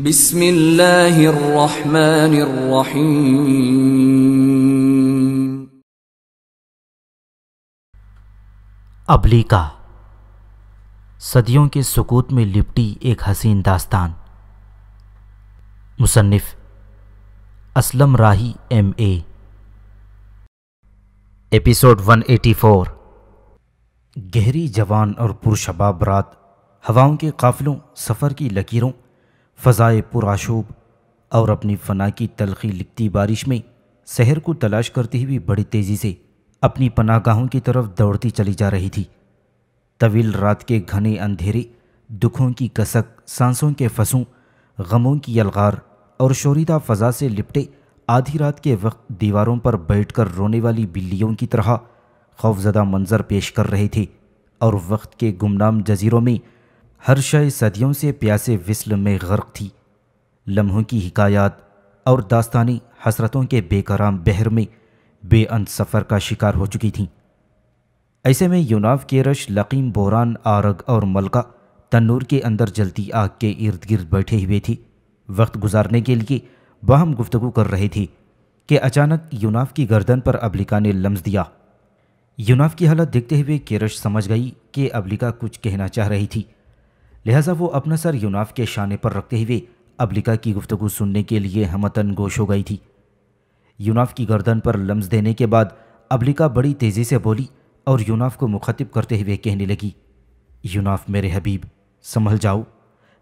बिस्मिल्लाहिर्रहमानिर्रहीम अबलीका सदियों के सुकूत में लिपटी एक हसीन दास्तान मुसन्फ़ Aslam Rahi M A episode 184 गहरी जवान और पुरशबाब रात हवाओं के काफिलों सफ़र की लकीरों फ़ज़ाए पुराशूब और अपनी फ़ना की तलखी लिखती बारिश में शहर को तलाश करती हुई बड़ी तेज़ी से अपनी पनागाहों की तरफ दौड़ती चली जा रही थी तवील रात के घने अंधेरे दुखों की कसक सांसों के फंसों गमों की यलगार और शोरीदा फ़ज़ा से लिपटे आधी रात के वक्त दीवारों पर बैठकर रोने वाली बिल्लियों की तरह खौफजदा मंजर पेश कर रहे थे और वक्त के गुमनाम जजीरों में हर शय सदियों से प्यासे विस्ल में गर्क थी लम्हों की हिकायात और दास्तानी हसरतों के बेकराम बहर में बेअंत सफ़र का शिकार हो चुकी थीं ऐसे में यूनाव केरश लकीम बोरान आरग और मलका तन्नूर के अंदर जलती आग के इर्द गिर्द बैठे हुए थी वक्त गुजारने के लिए बाहम गुफ्तु कर रहे थे कि अचानक यूनाव की गर्दन पर अबलिका ने लम्स दिया यूनाव की हालत देखते हुए केरश समझ गई कि अबलिका कुछ कहना चाह रही थी लिहाजा वो अपना सर यूनाफ के शाने पर रखते हुए अबलिका की गुफ्तगु सुनने के लिए हमतन गोश हो गई थी यूनाफ की गर्दन पर लम्स देने के बाद अबलिका बड़ी तेज़ी से बोली और यूनाफ को मुखातिब करते हुए कहने लगी यूनाफ मेरे हबीब संभल जाओ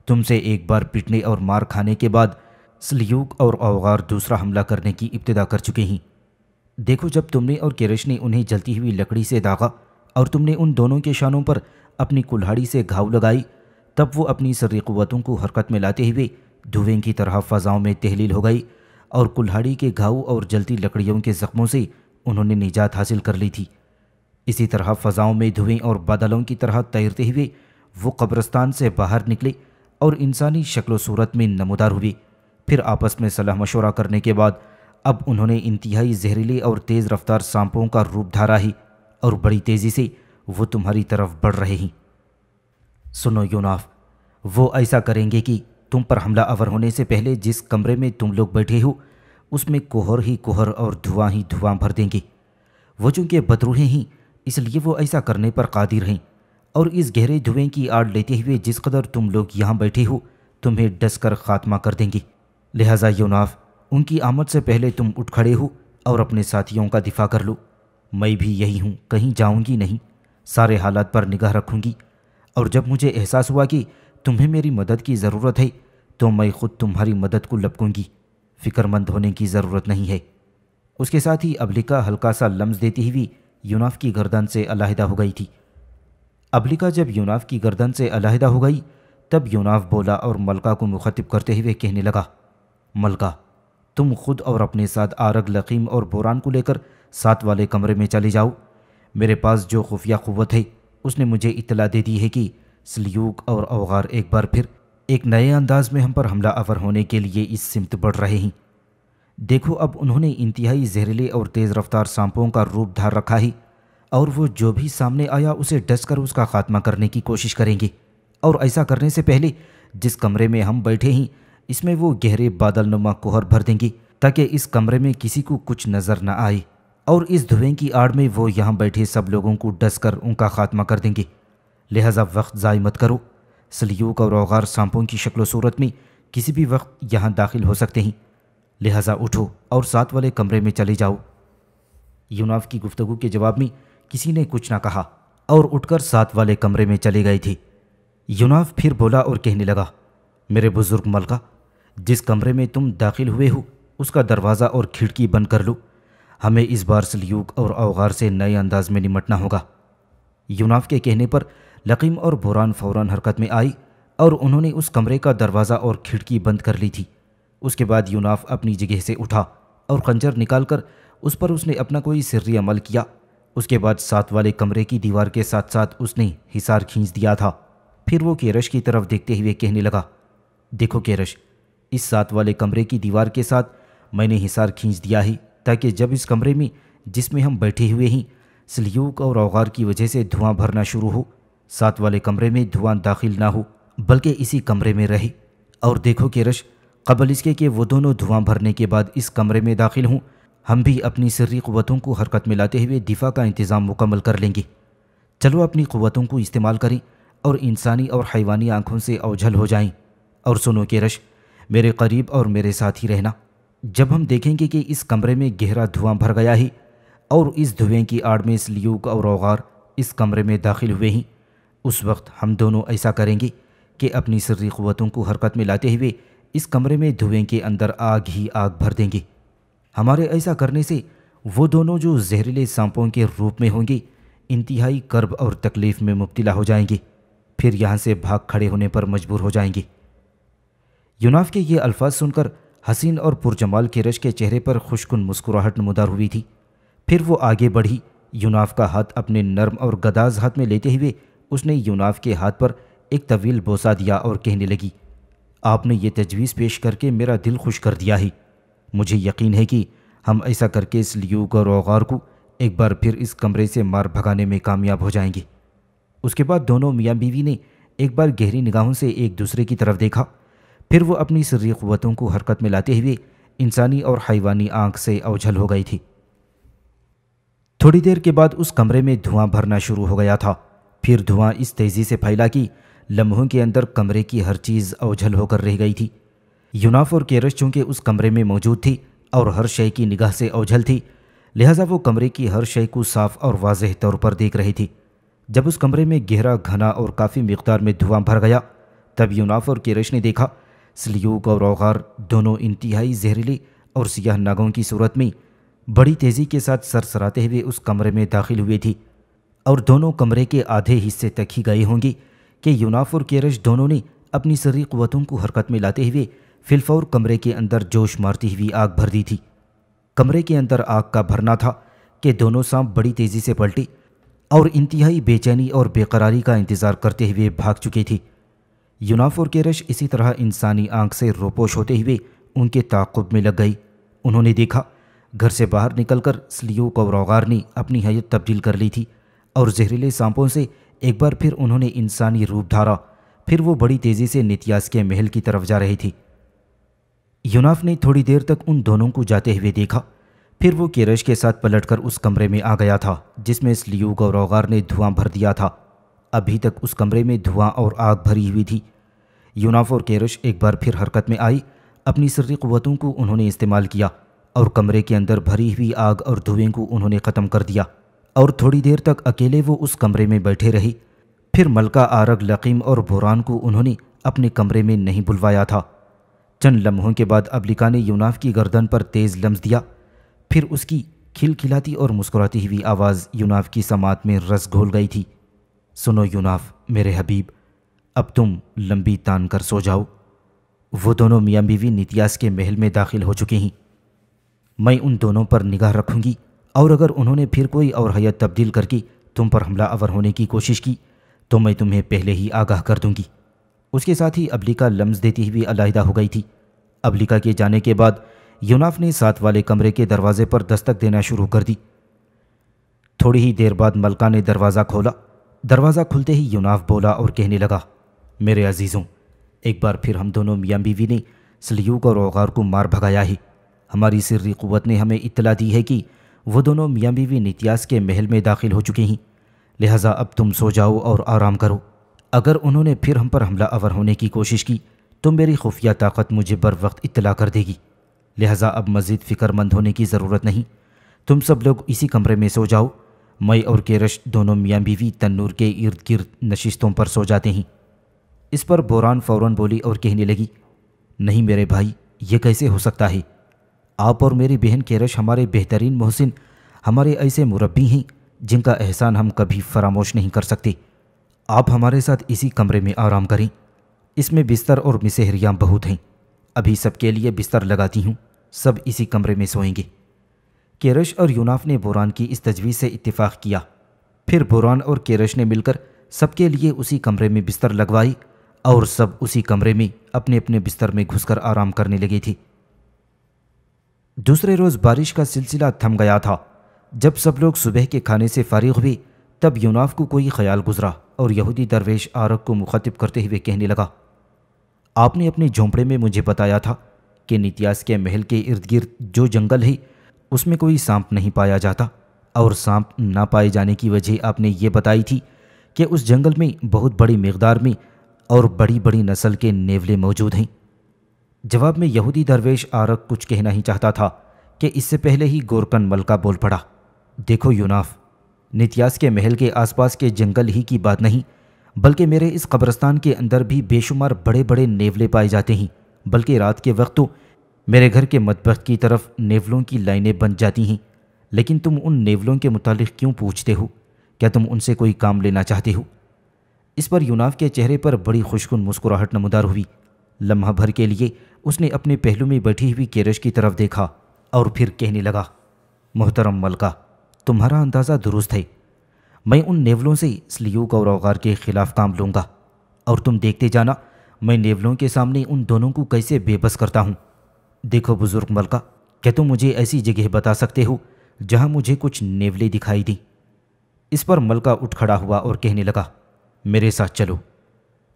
तुमसे एक बार पिटने और मार खाने के बाद सलयूक और अवगार दूसरा हमला करने की इब्तदा कर चुके हैं देखो जब तुमने और किरश ने उन्हें जलती हुई लकड़ी से दागा और तुमने उन दोनों के शानों पर अपनी कुल्हाड़ी से घाव लगाई तब वो अपनी सर्री क़वतों को हरकत में लाते हुए धुएं की तरह फ़जाओं में तहलील हो गई और कुल्हाड़ी के घाव और जलती लकड़ियों के ज़ख्मों से उन्होंने निजात हासिल कर ली थी इसी तरह फ़जाओं में धुएं और बादलों की तरह तैरते हुए वो कब्रस्तान से बाहर निकले और इंसानी शक्ल सूरत में नमोदार हुए फिर आपस में सलाह मशवरा करने के बाद अब उन्होंने इंतहाई जहरीले और तेज़ रफ्तार सांपों का रूप धारा ही और बड़ी तेज़ी से वो तुम्हारी तरफ बढ़ रहे हैं सुनो यूनाफ वो ऐसा करेंगे कि तुम पर हमला अवर होने से पहले जिस कमरे में तुम लोग बैठे हो उसमें कोहर ही कोहर और धुआं ही धुआं भर देंगे वो चूँकि बदरूहें हैं इसलिए वो ऐसा करने पर कादिर हैं और इस गहरे धुएं की आड़ लेते हुए जिस कदर तुम लोग यहाँ बैठे हो तुम्हें डस कर ख़ात्मा कर देंगे लिहाजा यूनाफ उनकी आमद से पहले तुम उठ खड़े हो और अपने साथियों का दिफा कर लो मैं भी यही हूँ कहीं जाऊँगी नहीं सारे हालात पर निगाह रखूँगी और जब मुझे एहसास हुआ कि तुम्हें मेरी मदद की ज़रूरत है तो मैं खुद तुम्हारी मदद को लपकूंगी फिक्रमंद होने की ज़रूरत नहीं है उसके साथ ही अबलिका हल्का सा लम्स देती हुई यूनाफ की गर्दन से अलहदा हो गई थी अबलिका जब यूनाफ की गर्दन से अलहदा हो गई तब यूनाफ बोला और मलका को मुखातिब करते हुए कहने लगा मलका तुम खुद और अपने साथ आरग लकीम और बुरान को लेकर साथ वाले कमरे में चले जाओ मेरे पास जो खुफिया क़वत है उसने मुझे इतला दे दी है कि सलयूक और अवगार एक बार फिर एक नए अंदाज में हम पर हमला आवर होने के लिए इस सिमत बढ़ रहे हैं देखो अब उन्होंने इंतहाई जहरीले और तेज़ रफ्तार सांपों का रूप धार रखा है और वो जो भी सामने आया उसे डस कर उसका खात्मा करने की कोशिश करेंगे और ऐसा करने से पहले जिस कमरे में हम बैठे हैं इसमें वो गहरे बादल नुमा कोहर भर देंगे ताकि इस कमरे में किसी को कुछ नज़र न आए और इस धुएं की आड़ में वो यहाँ बैठे सब लोगों को डस कर उनका खात्मा कर देंगे लिहाजा वक्त ज़ाय मत करो सलीक और अवगार सांपों की शक्ल सूरत में किसी भी वक्त यहाँ दाखिल हो सकते हैं लिहाजा उठो और साथ वाले कमरे में चले जाओ यूनाफ की गुफ्तगु के जवाब में किसी ने कुछ ना कहा और उठकर साथ वाले कमरे में चले गए थे यूनाफ फिर बोला और कहने लगा मेरे बुज़ुर्ग मलका जिस कमरे में तुम दाखिल हुए हो उसका दरवाज़ा और खिड़की बंद कर लो हमें इस बार सलयूक और अवगार से नए अंदाज में निमटना होगा यूनाफ के कहने पर लकीम और बुरान फौरन हरकत में आई और उन्होंने उस कमरे का दरवाज़ा और खिड़की बंद कर ली थी उसके बाद यूनाफ अपनी जगह से उठा और खंजर निकालकर उस पर उसने अपना कोई सिर्री अमल किया उसके बाद साथ वाले कमरे की दीवार के साथ साथ उसने हिसार खींच दिया था फिर वो केरश की तरफ देखते हुए कहने लगा देखो केरश इस साथ वाले कमरे की दीवार के साथ मैंने हिसार खींच दिया ही ताकि जब इस कमरे में जिसमें हम बैठे हुए हैं सलयूक और अवगार की वजह से धुआं भरना शुरू हो साथ वाले कमरे में धुआं दाखिल ना हो बल्कि इसी कमरे में रहे और देखो कि रश कबल इसके कि वो दोनों धुआं भरने के बाद इस कमरे में दाखिल हों हम भी अपनी सर्री क़वतों को हरकत में लाते हुए दिफा का इंतज़ाम मुकम्मल कर लेंगे चलो अपनी क़वतों को इस्तेमाल करें और इंसानी और हैवानी आँखों से अवझल हो जाएं और सुनो के रश मेरे करीब और मेरे साथ ही रहना जब हम देखेंगे कि इस कमरे में गहरा धुआं भर गया है और इस धुएं की आड़ में स्लियूक और अवगार इस कमरे में दाखिल हुए हैं उस वक्त हम दोनों ऐसा करेंगे कि अपनी सर्री क़वतों को हरकत में लाते हुए इस कमरे में धुएं के अंदर आग ही आग भर देंगे हमारे ऐसा करने से वो दोनों जो जहरीले सांपों के रूप में होंगे इंतहाई कर्ब और तकलीफ़ में मुबतला हो जाएंगे फिर यहाँ से भाग खड़े होने पर मजबूर हो जाएंगे यूनाफ के ये अल्फाज सुनकर हसीन और पुरजमाल के रश के चेहरे पर खुशकुन मुस्कुराहट नमदार हुई थी फिर वो आगे बढ़ी यूनाफ का हाथ अपने नर्म और गदाज हाथ में लेते हुए उसने यूनाफ के हाथ पर एक तवील बोसा दिया और कहने लगी आपने ये तजवीज़ पेश करके मेरा दिल खुश कर दिया है मुझे यकीन है कि हम ऐसा करके इस लियूक और अवार को एक बार फिर इस कमरे से मार भगाने में कामयाब हो जाएंगे उसके बाद दोनों मियाँ बीवी ने एक बार गहरी निगाहों से एक दूसरे की तरफ देखा फिर वो अपनी सर्री क़वतों को हरकत में लाते हुए इंसानी और हैवानी आँख से अवझल हो गई थी थोड़ी देर के बाद उस कमरे में धुआं भरना शुरू हो गया था फिर धुआं इस तेज़ी से फैला कि लम्हों के अंदर कमरे की हर चीज़ अवझल होकर रह गई थी यूनाफ और केरस चूँकि उस कमरे में मौजूद थी और हर शय की निगाह से अवझल थी लिहाजा वो कमरे की हर शय को साफ और वाजह तौर पर देख रही थी जब उस कमरे में गहरा घना और काफ़ी मकदार में धुआं भर गया तब यूनाफ और केरश ने देखा सलियोग और औगार दोनों इंतहाई जहरीली और सियाह नागों की सूरत में बड़ी तेज़ी के साथ सर सराते हुए उस कमरे में दाखिल हुए थी और दोनों कमरे के आधे हिस्से तक ही गए होंगे कि यूनाफ और केरश दोनों ने अपनी सरी क़वतों को हरकत में लाते हुए फिलफौर कमरे के अंदर जोश मारती हुई आग भर दी थी कमरे के अंदर आग का भरना था कि दोनों सांप बड़ी तेज़ी से पलटी और इंतहाई बेचैनी और बेकरारी का इंतज़ार करते हुए भाग चुकी थी यूनाफ और केरश इसी तरह इंसानी आंख से रोपोश होते हुए उनके ताकुब में लग गई उन्होंने देखा घर से बाहर निकलकर स्लियो और रोगार ने अपनी हयत तब्दील कर ली थी और जहरीले सांपों से एक बार फिर उन्होंने इंसानी रूप धारा फिर वो बड़ी तेज़ी से नितियास के महल की तरफ जा रही थी यूनाफ ने थोड़ी देर तक उन दोनों को जाते हुए देखा फिर वो केरश के साथ पलटकर उस कमरे में आ गया था जिसमें स्लियूग और ने धुआं भर दिया था अभी तक उस कमरे में धुआं और आग भरी हुई थी यूनाफ और केरश एक बार फिर हरकत में आई अपनी सर्री क़वतों को उन्होंने इस्तेमाल किया और कमरे के अंदर भरी हुई आग और धुएं को उन्होंने ख़त्म कर दिया और थोड़ी देर तक अकेले वो उस कमरे में बैठे रहे फिर मलका आरग लकीम और बुरान को उन्होंने अपने कमरे में नहीं बुलवाया था चंद लम्हों के बाद अबलिका ने यूनाफ की गर्दन पर तेज़ लम्स दिया फिर उसकी खिलखिलाती और मुस्कुराती हुई आवाज़ यूनाफ की समात में रस घोल गई थी सुनो यूनाफ मेरे हबीब अब तुम लंबी तान कर सो जाओ वो दोनों मियाँ बीवी नितियास के महल में दाखिल हो चुकी हैं मैं उन दोनों पर निगाह रखूंगी और अगर उन्होंने फिर कोई और हयत तब्दील करके तुम पर हमला अवर होने की कोशिश की तो मैं तुम्हें पहले ही आगाह कर दूंगी उसके साथ ही अबलिका लम्स देती हुई अलाहिदा हो गई थी अबलिका के जाने के बाद यूनाफ ने साथ वाले कमरे के दरवाजे पर दस्तक देना शुरू कर दी थोड़ी ही देर बाद मलका ने दरवाज़ा खोला दरवाज़ा खुलते ही यूनाफ बोला और कहने लगा मेरे अजीज़ों एक बार फिर हम दोनों मियाँ बीवी ने सलयूक और ओगार को मार भगाया ही हमारी सिर्री क़वत ने हमें इतला दी है कि वह दोनों मियाँ बीवी नितियास के महल में दाखिल हो चुके हैं लिहाजा अब तुम सो जाओ और आराम करो अगर उन्होंने फिर हम पर हमला अवर होने की कोशिश की तो मेरी खुफिया ताकत मुझे बर वक्त इतला कर देगी लिहाजा अब मज़ीद फ़िक्रमंद होने की ज़रूरत नहीं तुम सब लोग इसी कमरे में सो जाओ मई और केरश दोनों मियाँ बीवी तन्नूर के इर्द गिर्द नशिस्तों पर सो जाते हैं इस पर बोरान फौरन बोली और कहने लगी नहीं मेरे भाई ये कैसे हो सकता है आप और मेरी बहन केरश हमारे बेहतरीन मोहसिन हमारे ऐसे मुरबी हैं जिनका एहसान हम कभी फरामोश नहीं कर सकते आप हमारे साथ इसी कमरे में आराम करें इसमें बिस्तर और मिसहरियाँ बहुत हैं अभी सबके लिए बिस्तर लगाती हूँ सब इसी कमरे में सोएंगे केरश और यूनाफ ने बुरान की इस तजवीज़ से इतफाक किया फिर बुरान और केरश ने मिलकर सबके लिए उसी कमरे में बिस्तर लगवाई और सब उसी कमरे में अपने अपने बिस्तर में घुसकर आराम करने लगी थी दूसरे रोज़ बारिश का सिलसिला थम गया था जब सब लोग सुबह के खाने से फारिग हुई तब यूनाफ को कोई ख्याल गुजरा और यहूदी दरवेश आरक को मुखातिब करते हुए कहने लगा आपने अपने झोंपड़े में मुझे बताया था कि नित्यास के महल के इर्द गिर्द जो जंगल है उसमें कोई सांप नहीं पाया जाता और सांप ना पाए जाने की वजह आपने ये बताई थी कि उस जंगल में बहुत बड़ी मकदार में और बड़ी बड़ी नस्ल के नेवले मौजूद हैं जवाब में यहूदी दरवेश आरक कुछ कहना ही चाहता था कि इससे पहले ही गोरकन मलका बोल पड़ा देखो यूनाफ नित्यास के महल के आसपास के जंगल ही की बात नहीं बल्कि मेरे इस कब्रस्तान के अंदर भी बेशुमार बड़े बड़े नेवले पाए जाते हैं बल्कि रात के वक्त तो मेरे घर के मतबख की तरफ नेवलों की लाइनें बन जाती हैं लेकिन तुम उन नेवलों के मुतालिक क्यों पूछते हो क्या तुम उनसे कोई काम लेना चाहते हो इस पर यूनाफ के चेहरे पर बड़ी खुशकुन मुस्कुराहट नमदार हुई लम्हा भर के लिए उसने अपने पहलू में बैठी हुई केरश की तरफ देखा और फिर कहने लगा मोहतरम मलका तुम्हारा अंदाज़ा दुरुस्त है मैं उन नेवलों से स्लयूक और अवगार के ख़िलाफ़ काम लूँगा और तुम देखते जाना मैं नेवलों के सामने उन दोनों को कैसे बेबस करता हूँ देखो बुजुर्ग मलका क्या तुम मुझे ऐसी जगह बता सकते हो जहाँ मुझे कुछ नेवले दिखाई दी इस पर मलका उठ खड़ा हुआ और कहने लगा मेरे साथ चलो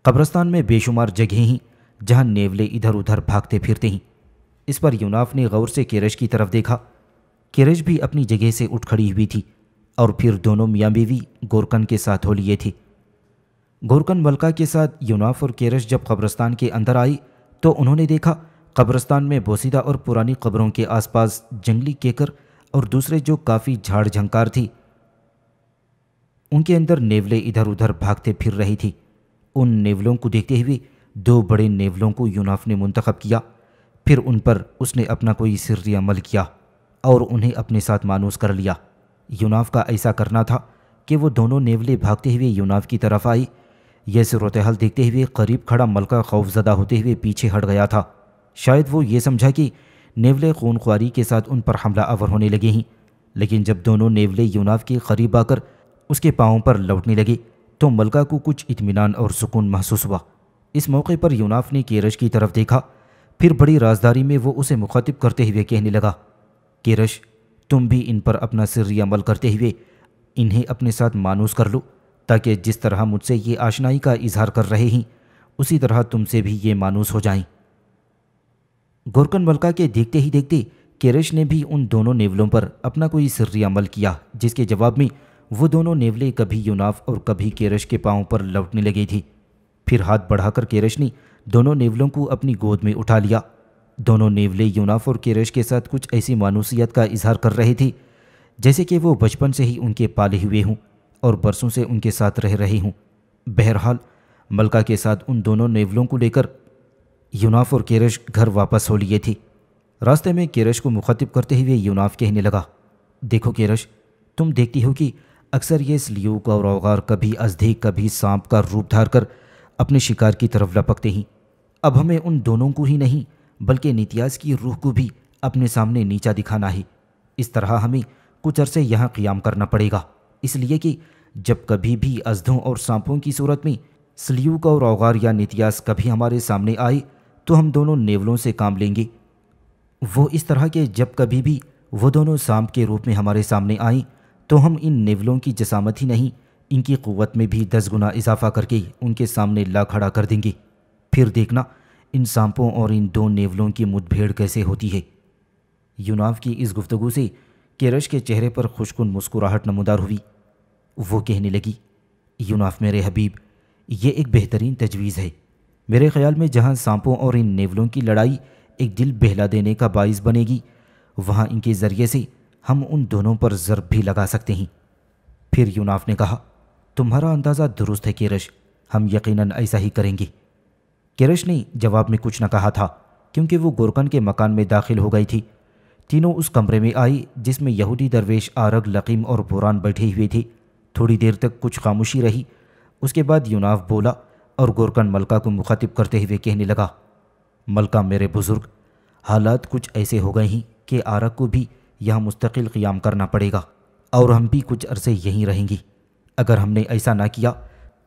कब्रस्तान में बेशुमार जगह ही जहाँ नेवले इधर उधर भागते फिरते हैं इस पर यूनाफ ने गौर से केरज की तरफ देखा केरज भी अपनी जगह से उठ खड़ी हुई थी और फिर दोनों मियाँ बीवी गोरकन के साथ हो लिए थे गोरकन मलका के साथ यूनाफ और केरज जब कब्रस्तान के अंदर आई तो उन्होंने देखा कब्रस्तान में बोसीदा और पुरानी कब्रों के आसपास जंगली केकर और दूसरे जो काफ़ी झाड़ झंकार थी उनके अंदर नेवले इधर उधर भागते फिर रही थी उन नेवलों को देखते हुए दो बड़े नेवलों को यूनाफ ने मुंतखब किया फिर उन पर उसने अपना कोई सिर्री अमल किया और उन्हें अपने साथ मानूस कर लिया यूनाफ का ऐसा करना था कि वो दोनों नेवले भागते हुए यूनाफ की तरफ आई यह सूरत देखते हुए करीब खड़ा मलका खौफजदा होते हुए पीछे हट गया था शायद वो ये समझा कि नेवले खूनख्वारी के साथ उन पर हमला आवर होने लगे हैं लेकिन जब दोनों नेवले यूनाव के करीब आकर उसके पाँव पर लौटने लगे तो मलका को कुछ इतमान और सुकून महसूस हुआ इस मौके पर यूनाफ ने केरश की तरफ देखा फिर बड़ी राजदारी में वो उसे मुखातिब करते हुए कहने लगा केरश तुम भी इन पर अपना सिर अमल करते हुए इन्हें अपने साथ मानूस कर लो ताकि जिस तरह मुझसे ये आशनाई का इजहार कर रहे हैं उसी तरह तुमसे भी ये मानूस हो जाएं गोरकन मलका के देखते ही देखते केरश ने भी उन दोनों नेवलों पर अपना कोई सर्री अमल किया जिसके जवाब में वो दोनों नेवले कभी यूनाफ और कभी केरश के पाँव पर लौटने लगी थी फिर हाथ बढ़ाकर केरश ने दोनों नेवलों को अपनी गोद में उठा लिया दोनों नेवले यूनाफ और केरश के साथ कुछ ऐसी मानूसियत का इजहार कर रहे थे जैसे कि वो बचपन से ही उनके पाले हुए हों और बरसों से उनके साथ रह रहे हूँ बहरहाल मलका के साथ उन दोनों नेवलों को लेकर यूनाफ और केरश घर वापस हो लिए थी रास्ते में केरश को मुखातिब करते हुए यूनाफ कहने लगा देखो केरश तुम देखती हो कि अक्सर ये स्लियो का और अवगार कभी अजधे कभी सांप का रूप धार कर अपने शिकार की तरफ लपकते ही अब हमें उन दोनों को ही नहीं बल्कि नितियाज की रूह को भी अपने सामने नीचा दिखाना है इस तरह हमें कुछ अरसे यहाँ क्याम करना पड़ेगा इसलिए कि जब कभी भी अजधों और सांपों की सूरत में स्लियो का और अवगार या नितियास कभी हमारे सामने आए तो हम दोनों नेवलों से काम लेंगे वो इस तरह के जब कभी भी वो दोनों सांप के रूप में हमारे सामने आए तो हम इन नेवलों की जसामत ही नहीं इनकी क़वत में भी दस गुना इजाफा करके उनके सामने ला खड़ा कर देंगे फिर देखना इन सांपों और इन दो नेवलों की मुठभेड़ कैसे होती है यूनाव की इस गुफ्तगु से केरश के चेहरे पर खुशकुन मुस्कुराहट नमदार हुई वो कहने लगी यूनाफ मेरे हबीब ये एक बेहतरीन तजवीज़ है मेरे ख्याल में जहाँ सांपों और इन नेवलों की लड़ाई एक दिल बहला देने का बायस बनेगी वहाँ इनके ज़रिए से हम उन दोनों पर ज़रब भी लगा सकते हैं फिर यूनाफ ने कहा तुम्हारा अंदाज़ा दुरुस्त है किरश हम यकीनन ऐसा ही करेंगे किरश ने जवाब में कुछ न कहा था क्योंकि वो गोरकन के मकान में दाखिल हो गई थी तीनों उस कमरे में आई जिसमें यहूदी दरवेश आरग लकीम और बुरान बैठे हुए थे थोड़ी देर तक कुछ खामोशी रही उसके बाद यूनाफ बोला और गोरकन मलका को मुखातिब करते हुए कहने लगा मलका मेरे बुज़ुर्ग हालात कुछ ऐसे हो गए हैं कि आरा को भी यहाँ मुस्तकिल क़ियाम करना पड़ेगा और हम भी कुछ अरसे यहीं रहेंगी अगर हमने ऐसा ना किया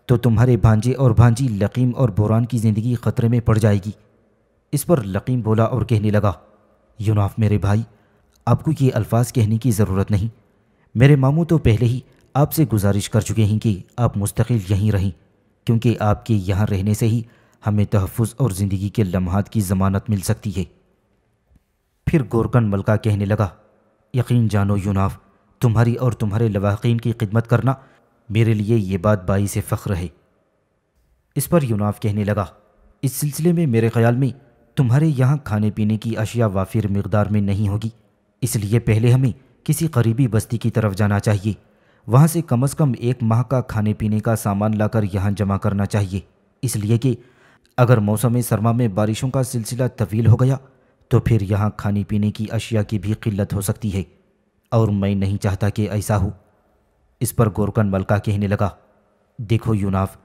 तो तुम्हारे भांजे और भांजी लकीम और बुरान की ज़िंदगी ख़तरे में पड़ जाएगी इस पर लकीम बोला और कहने लगा यूनाफ मेरे भाई आपको ये अल्फाज कहने की ज़रूरत नहीं मेरे मामू तो पहले ही आपसे गुजारिश कर चुके हैं कि आप मुस्तकिल यहीं रहें क्योंकि आपके यहाँ रहने से ही हमें तहफ़ और ज़िंदगी के लम्हात की ज़मानत मिल सकती है फिर गोरकन मलका कहने लगा यकीन जानो यूनाफ तुम्हारी और तुम्हारे लवाकिन की खिदमत करना मेरे लिए ये बात बाई से फ़ख्र है इस पर यूनाफ कहने लगा इस सिलसिले में मेरे ख्याल में तुम्हारे यहाँ खाने पीने की अशिया वाफिर मकदार में नहीं होगी इसलिए पहले हमें किसी करीबी बस्ती की तरफ जाना चाहिए वहाँ से कम से कम एक माह का खाने पीने का सामान लाकर यहाँ जमा करना चाहिए इसलिए कि अगर मौसम सरमा में बारिशों का सिलसिला तवील हो गया तो फिर यहाँ खाने पीने की अशिया की भी किल्लत हो सकती है और मैं नहीं चाहता कि ऐसा हो इस पर गोरकन मलका कहने लगा देखो यूनाफ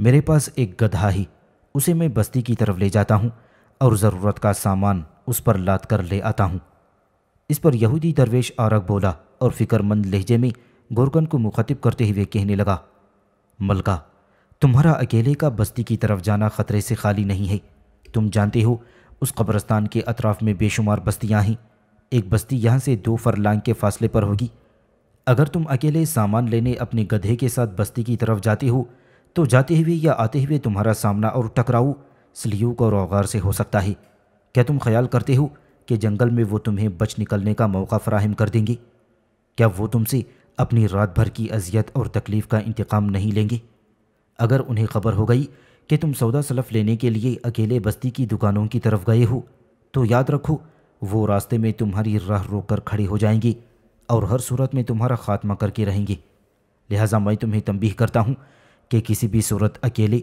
मेरे पास एक गधा है उसे मैं बस्ती की तरफ ले जाता हूँ और ज़रूरत का सामान उस पर लाद कर ले आता हूँ इस पर यहूदी दरवेश आरग बोला और फिक्रमंद लहजे में गोरगन को मुखातिब करते हुए कहने लगा मलका तुम्हारा अकेले का बस्ती की तरफ जाना ख़तरे से खाली नहीं है तुम जानते हो उस कब्रस्तान के अतराफ़ में बेशुमार बस्तियाँ हैं एक बस्ती यहाँ से दो फरलांग के फासले पर होगी अगर तुम अकेले सामान लेने अपने गधे के साथ बस्ती की तरफ जाते हो तो जाते हुए या आते हुए तुम्हारा सामना और टकराव सलीक और अवगार से हो सकता है क्या तुम ख्याल करते हो कि जंगल में वो तुम्हें बच निकलने का मौका फराहम कर देंगे क्या वो तुमसे अपनी रात भर की अजियत और तकलीफ़ का इंतकाम नहीं लेंगे अगर उन्हें खबर हो गई कि तुम सौदा सलफ लेने के लिए अकेले बस्ती की दुकानों की तरफ गए हो तो याद रखो वो रास्ते में तुम्हारी राह रोक कर खड़े हो जाएंगे और हर सूरत में तुम्हारा खात्मा करके रहेंगे लिहाजा मैं तुम्हें तंबीह करता हूँ कि किसी भी सूरत अकेले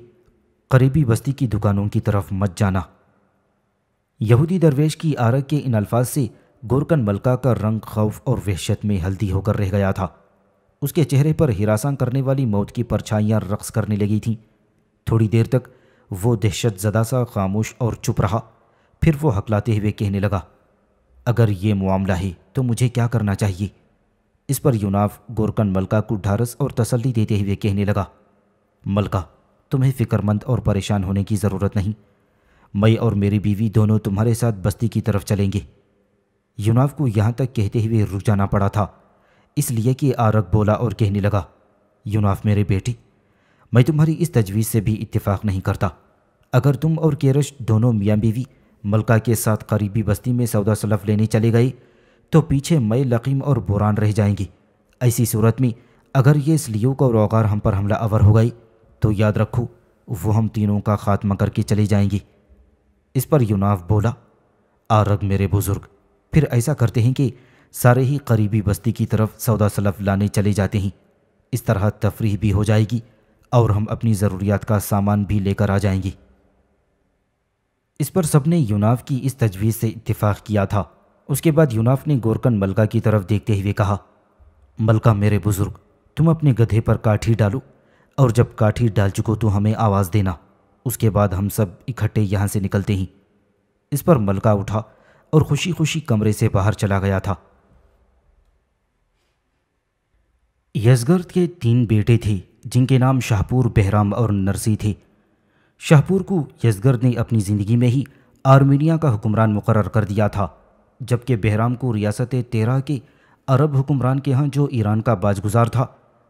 करीबी बस्ती की दुकानों की तरफ मत जाना यहूदी दरवेश की आरग के इन अल्फाज से गोरकन मलका का रंग खौफ और वहशत में हल्दी होकर रह गया था उसके चेहरे पर हिरासा करने वाली मौत की परछाइयाँ रक्स करने लगी थीं थोड़ी देर तक वो दहशत ज़दा सा खामोश और चुप रहा फिर वो हकलाते हुए कहने लगा अगर ये मामला है तो मुझे क्या करना चाहिए इस पर यूनाफ गोरकन मलका को ढारस और तसल्ली देते हुए कहने लगा मलका तुम्हें फ़िक्रमंद और परेशान होने की ज़रूरत नहीं मैं और मेरी बीवी दोनों तुम्हारे साथ बस्ती की तरफ चलेंगे युनाव को यहाँ तक कहते हुए रुक जाना पड़ा था इसलिए कि आरक बोला और कहने लगा युनाफ मेरे बेटी मैं तुम्हारी इस तजवीज़ से भी इतफाक़ नहीं करता अगर तुम और केरश दोनों मियाँ बीवी मलका के साथ करीबी बस्ती में सौदा सलफ लेने चले गए तो पीछे मई लकीम और बुरान रह जाएंगी ऐसी सूरत में अगर ये इसलियो का रोगार हम पर हमला अवर हो गई तो याद रखो वो हम तीनों का खात्मा करके चली जाएंगी इस पर यूनाफ बोला आरग मेरे बुज़ुर्ग फिर ऐसा करते हैं कि सारे ही करीबी बस्ती की तरफ सौदा सलफ लाने चले जाते हैं इस तरह तफरी भी हो जाएगी और हम अपनी ज़रूरियात का सामान भी लेकर आ जाएंगे इस पर सबने यूनाफ की इस तजवीज़ से इतफाक़ किया था उसके बाद यूनाफ ने गोरकन मलका की तरफ देखते हुए कहा मलका मेरे बुज़ुर्ग तुम अपने गधे पर काठी डालो और जब काठी डाल चुको तो हमें आवाज़ देना उसके बाद हम सब इकट्ठे यहाँ से निकलते हैं इस पर मलका उठा और खुशी खुशी कमरे से बाहर चला गया था यजगर्द के तीन बेटे थे जिनके नाम शाहपुर बहराम और नरसी थे शाहपुर को यजगर्द ने अपनी ज़िंदगी में ही आर्मीनिया का हुक्मरान मुकर कर दिया था जबकि बहराम को रियासत तेरह के अरब हुक्मरान के यहाँ जो ईरान का बाजगुजार था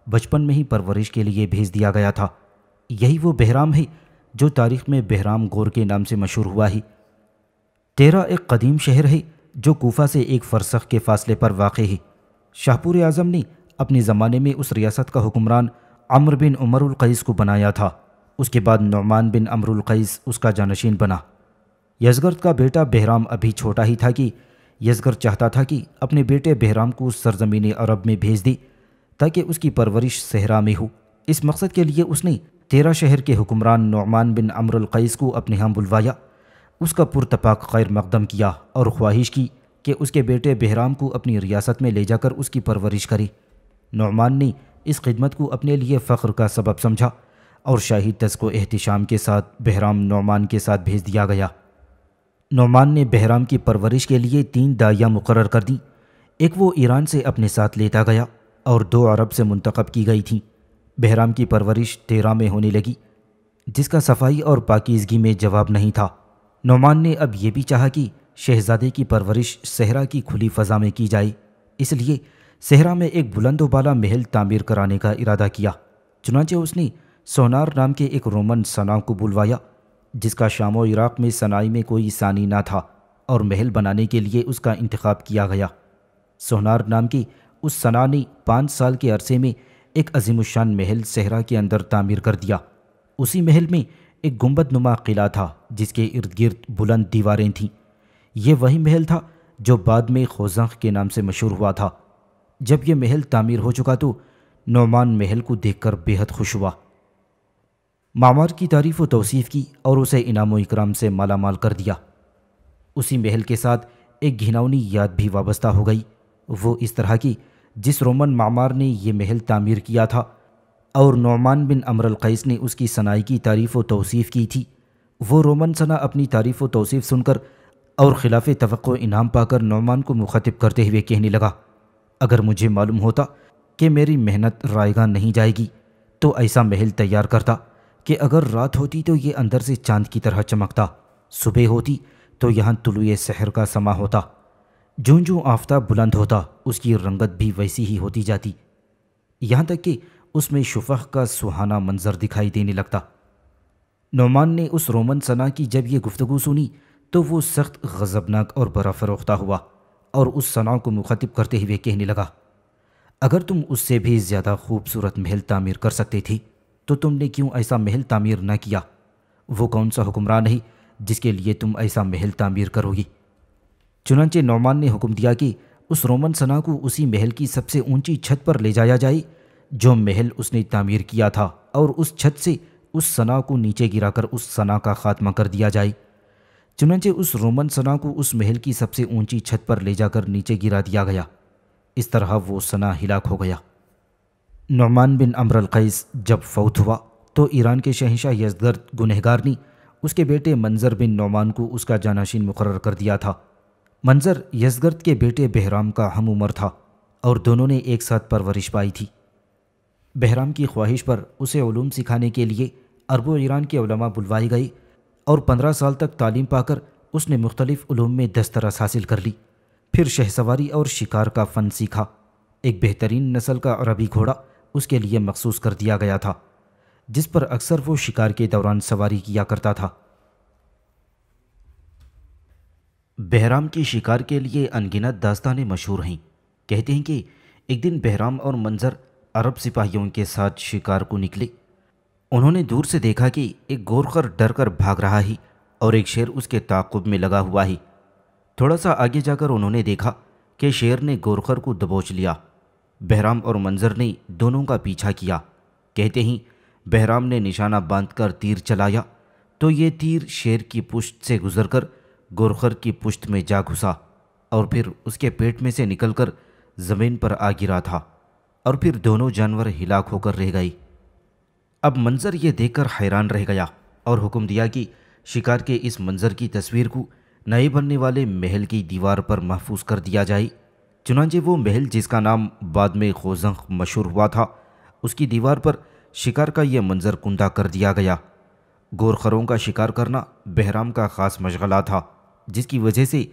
बचपन में ही परवरिश के लिए भेज दिया गया था यही वो बहराम है जो तारीख में बहराम गौर के नाम से मशहूर हुआ है तेरा एक कदीम शहर है जो कोफा से एक फरसख के फासले पर वाक़ है शाहपुर आज़म ने अपने ज़माने में उस रियासत का हुक्मरान अमर बिन उमरकैस को बनाया था उसके बाद नुमान बिन अमरकैस उसका जानशीन बना यजगर्द का बेटा बहराम अभी छोटा ही था कि यसगर चाहता था कि अपने बेटे बहराम को सरजमीन अरब में भेज दी ताकि उसकी परवरिश सहरा में हो इस मकसद के लिए उसने तेरा शहर के हुक्मरान नुमान बिन अमरकैस को अपने यहाँ बुलवाया उसका पुरतपाक खैर मकदम किया और ख्वाहिश की कि उसके बेटे बहराम को अपनी रियासत में ले जाकर उसकी परवरिश करी नौमान ने इस खिदमत को अपने लिए फ़ख्र का सबब समझा और शाही तस को एहतशाम के साथ बहराम नौमान के साथ भेज दिया गया नौमान ने बहराम की परवरिश के लिए तीन दाइयाँ मुकर कर दी एक वो ईरान से अपने साथ लेता गया और दो अरब से मंतखब की गई थी बहराम की परवरिश तेरह में होने लगी जिसका सफाई और पाकिजगी में जवाब नहीं था नौमान ने अब यह भी चाहा कि शहजादे की परवरिश सहरा की खुली फ़जा में की जाए इसलिए सहरा में एक बुलंदोबाला महल तामीर कराने का इरादा किया चुनाचे उसने सोनार नाम के एक रोमन सना को बुलवाया जिसका शाम इराक़ में सनाई में कोई सानी ना था और महल बनाने के लिए उसका इंतखब किया गया सोनार नाम की उस सना ने पाँच साल के अरसे में एक अजीमशान महल सहरा के अंदर तामीर कर दिया उसी महल में एक गुम्बद नुमा किला था जिसके इर्द गिर्द बुलंद दीवारें थीं यह वही महल था जो बाद में खोजंख के नाम से मशहूर हुआ था जब यह महल तामीर हो चुका तो नौमान महल को देखकर बेहद खुश हुआ मामार की तारीफ़ व तोसीफ़ की और उसे इनाम इकराम से माला माल कर दिया उसी महल के साथ एक घिनौनी याद भी वाबस्ता हो गई वो इस तरह की जिस रोमन मामार ने यह महल तामीर किया था और नौमान बिन अमरल कैस ने उसकी सनाई की तारीफ़ व तोसीफ़ की थी वो रोमन सना अपनी तारीफ़ व तोसीफ़ सुनकर और ख़िलाफ़ तो इनाम पाकर नौमान को मुखातिब करते हुए कहने लगा अगर मुझे मालूम होता कि मेरी मेहनत रायगा नहीं जाएगी तो ऐसा महल तैयार करता कि अगर रात होती तो ये अंदर से चांद की तरह चमकता सुबह होती तो यहाँ तुलुए शहर का समा होता जूं जूं आफ्ताब बुलंद होता उसकी रंगत भी वैसी ही होती जाती यहाँ तक कि उसमें शुफह का सुहाना मंजर दिखाई देने लगता नौमान ने उस रोमन सना की जब यह गुफ्तगु सुनी तो वो सख्त गज़बनाक और बरा फरोख्ता हुआ और उस सना को मुखातिब करते हुए कहने लगा अगर तुम उससे भी ज़्यादा खूबसूरत महल तामीर कर सकती थी तो तुमने क्यों ऐसा महल तामीर न किया वो कौन सा हुक्मरान नहीं जिसके लिए तुम ऐसा महल तामीर करोगी चुनाचे नौमान ने हुक्म दिया कि उस रोमन सना को उसी महल की सबसे ऊंची छत पर ले जाया जाए जो महल उसने तामीर किया था और उस छत से उस सना को नीचे गिराकर उस सना का खात्मा कर दिया जाए चुनाचे उस रोमन सना को उस महल की सबसे ऊंची छत पर ले जाकर नीचे गिरा दिया गया इस तरह वो सना हिलाक हो गया नुमान बिन अमर कैस जब फौत हुआ तो ईरान के शहशाह यजगर्द गुनहगार ने उसके बेटे मंजर बिन नौमान को उसका जानाशीन मुकर कर दिया था मंजर यजगर्द के बेटे बहराम का हम उम्र था और दोनों ने एक साथ परवरिश पाई थी बहराम की ख्वाहिश पर उसे ूम सिखाने के लिए अरबों ईरान के उलमा बुलवाई गई और पंद्रह साल तक तालीम पाकर उसने मुख्तलिफ़ूम में दस्तरस हासिल कर ली फिर शहसवारी और शिकार का फ़न सीखा एक बेहतरीन नस्ल का अरबी घोड़ा उसके लिए मखसूस कर दिया गया था जिस पर अक्सर वो शिकार के दौरान सवारी किया करता था बहराम के शिकार के लिए अनगिनत दास्तानें मशहूर हैं कहते हैं कि एक दिन बहराम और मंजर अरब सिपाहियों के साथ शिकार को निकले उन्होंने दूर से देखा कि एक गोरखर डर कर भाग रहा ही और एक शेर उसके ताकुब में लगा हुआ ही थोड़ा सा आगे जाकर उन्होंने देखा कि शेर ने गोरखर को दबोच लिया बहराम और मंजर ने दोनों का पीछा किया कहते ही बहराम ने निशाना बांधकर तीर चलाया तो ये तीर शेर की पुश्त से गुजरकर गोरखर की पुश्त में जा घुसा और फिर उसके पेट में से निकलकर ज़मीन पर आ गिरा था और फिर दोनों जानवर हिलाक होकर रह गए अब मंज़र ये देखकर हैरान रह गया और हुक्म दिया कि शिकार के इस मंज़र की तस्वीर को नए बनने वाले महल की दीवार पर महफूज कर दिया जाए चुनाचे वो महल जिसका नाम बाद में खोजंख मशहूर हुआ था उसकी दीवार पर शिकार का यह मंज़र कुंदा कर दिया गया गोरखरों का शिकार करना बहराम का ख़ास मशगला था जिसकी वजह से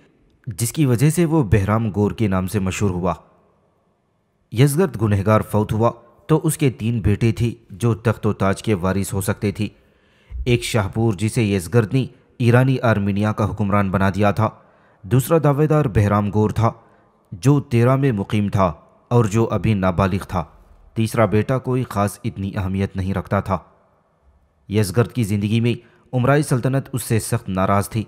जिसकी वजह से वो बहराम गोर के नाम से मशहूर हुआ यजगर्द गुनहगार फौत हुआ तो उसके तीन बेटे थे जो तख्त ताज के वारिस हो सकते थे एक शाहपुर जिसे यजगर्द ने ईरानी आर्मीनिया का हुक्मरान बना दिया था दूसरा दावेदार बहराम गोर था जो तेरह में मुकीम था और जो अभी नाबालिग था तीसरा बेटा कोई ख़ास इतनी अहमियत नहीं रखता था यजगर्द की ज़िंदगी में उमराई सल्तनत उससे सख्त नाराज़ थी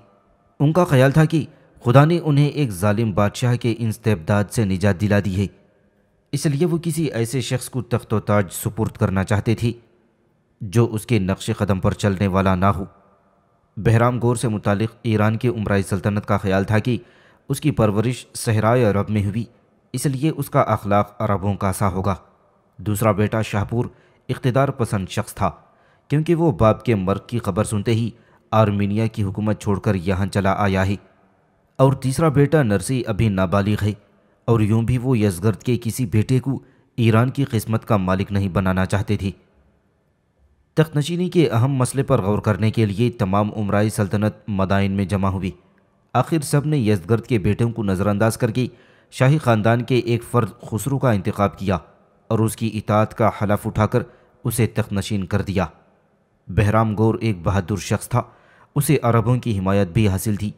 उनका ख्याल था कि खुदा ने उन्हें एक ालिम बादशाह के इंस्तबदाद से निजात दिला दी है इसलिए वो किसी ऐसे शख्स को तख्त ताज सुपुर्द करना चाहती थी जो उसके नक्श कदम पर चलने वाला ना हो बहराम गौर से मुतल ईरान की उमराई सल्तनत का ख्याल था कि उसकी परवरिश सहराए अरब में हुई इसलिए उसका अखलाक अरबों का सा होगा दूसरा बेटा शाहपुर इकतदार पसंद शख्स था क्योंकि वो बाप के मर्ग की खबर सुनते ही आर्मीनिया की हुकूमत छोड़कर यहाँ चला आया है और तीसरा बेटा नरसी अभी नाबालिग है और यूं भी वो यसगर्द के किसी बेटे को ईरान की किस्मत का मालिक नहीं बनाना चाहते थे तख्तनशीनी के अहम मसले पर गौर करने के लिए तमाम उमराई सल्तनत मदाइन में जमा हुई आखिर सब ने यसगर्द के बेटों को नज़रअंदाज करके शाही ख़ानदान के एक फ़र्द खसरू का इंतखब किया और उसकी इतात का हलफ उठाकर उसे तख्तनशीन कर दिया बहराम गौर एक बहादुर शख्स था उसे अरबों की हिमायत भी हासिल थी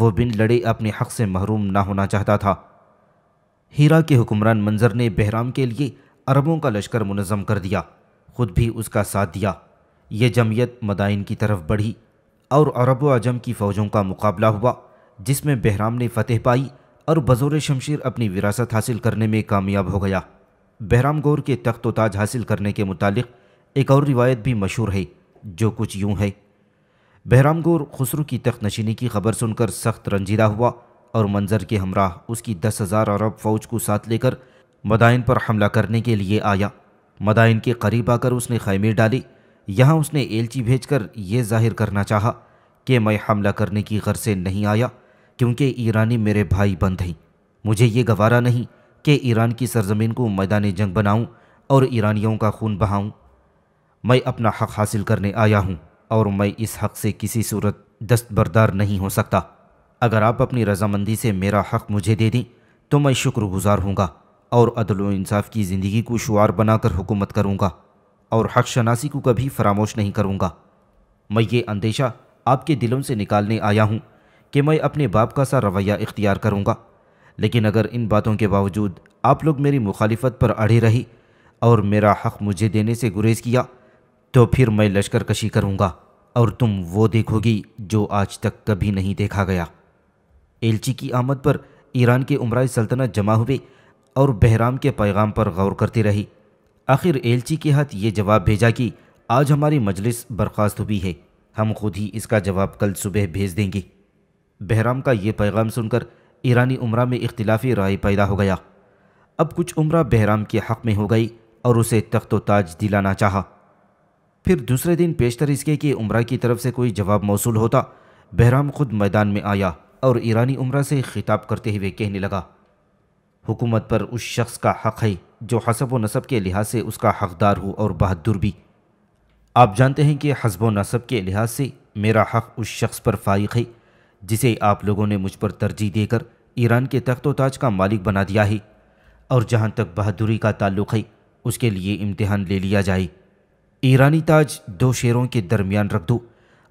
वो बिन लड़े अपने हक़ से महरूम ना होना चाहता था हीरा के हुक्मरान मंजर ने बहराम के लिए अरबों का लश्कर मुनज़म कर दिया खुद भी उसका साथ दिया ये जमयत मदाइन की तरफ बढ़ी और अरब व अजम की फ़ौजों का मुकाबला हुआ जिसमें बहराम ने फतेह पाई और बजोर शमशीर अपनी विरासत हासिल करने में कामयाब हो गया बहराम गौर के तख्त ताज हासिल करने के मुतालिक एक और रिवायत भी मशहूर है जो कुछ यूँ है बहराम गौर खसरू की तख्त नशीनी की खबर सुनकर सख्त रंजीदा हुआ और मंजर के हमरा उसकी दस हज़ार अरब फ़ौज को साथ लेकर मदाइन पर हमला करने के लिए आया मदाइन के करीब आकर उसने खैमे डाली यहाँ उसने एलची भेजकर ये जाहिर करना चाहा कि मैं हमला करने की गर से नहीं आया क्योंकि ईरानी मेरे भाई बंद हैं मुझे ये गवारा नहीं कि ईरान की सरजमीन को मैदान जंग बनाऊँ और ईरानियों का खून बहाऊँ मैं अपना हक हासिल करने आया हूँ और मैं इस हक से किसी सूरत दस्तबरदार नहीं हो सकता अगर आप अपनी रजामंदी से मेरा हक़ मुझे दे दें तो मैं शुक्रगुजार हूँगा और अदल इंसाफ की ज़िंदगी को शुआर बनाकर हुकूमत करूँगा और हक शनासी को कभी फरामोश नहीं करूँगा मैं ये अंदेशा आपके दिलों से निकालने आया हूँ कि मैं अपने बाप का सा रवैया इख्तियार करूँगा लेकिन अगर इन बातों के बावजूद आप लोग मेरी मुखालफत पर अड़े रही और मेरा हक़ मुझे देने से गुरेज किया तो फिर मैं लश्कर कशी करूँगा और तुम वो देखोगी जो आज तक कभी नहीं देखा गया एलची की आमद पर ईरान के उमराई सल्तनत जमा हुई और बहराम के पैगाम पर गौर करती रही आखिर एलची के हाथ ये जवाब भेजा कि आज हमारी मजलिस बर्खास्त हुई है हम खुद ही इसका जवाब कल सुबह भेज देंगे बहराम का ये पैगाम सुनकर ईरानी उम्र में इख्तलाफी राय पैदा हो गया अब कुछ उम्र बहराम के हक़ में हो गई और उसे तख्त ताज दिलाना चाहा फिर दूसरे दिन पेशतर इसके कि उम्र की तरफ से कोई जवाब मौसू होता बहराम खुद मैदान में आया और ईरानी उम्र से खिताब करते हुए कहने लगा हुकूमत पर उस शख्स का हक है जो हसब व नसब के लिहाज से उसका हकदार हो और बहादुर भी आप जानते हैं कि हसब व नसब के लिहाज से मेरा हक उस शख्स पर फाइक है जिसे आप लोगों ने मुझ पर तरजीह देकर ईरान के तख्त ताज का मालिक बना दिया है और जहाँ तक बहादुरी का ताल्लुक़ है उसके लिए इम्तहान ले लिया जाए ईरानी ताज दो शेरों के दरमियान रख दो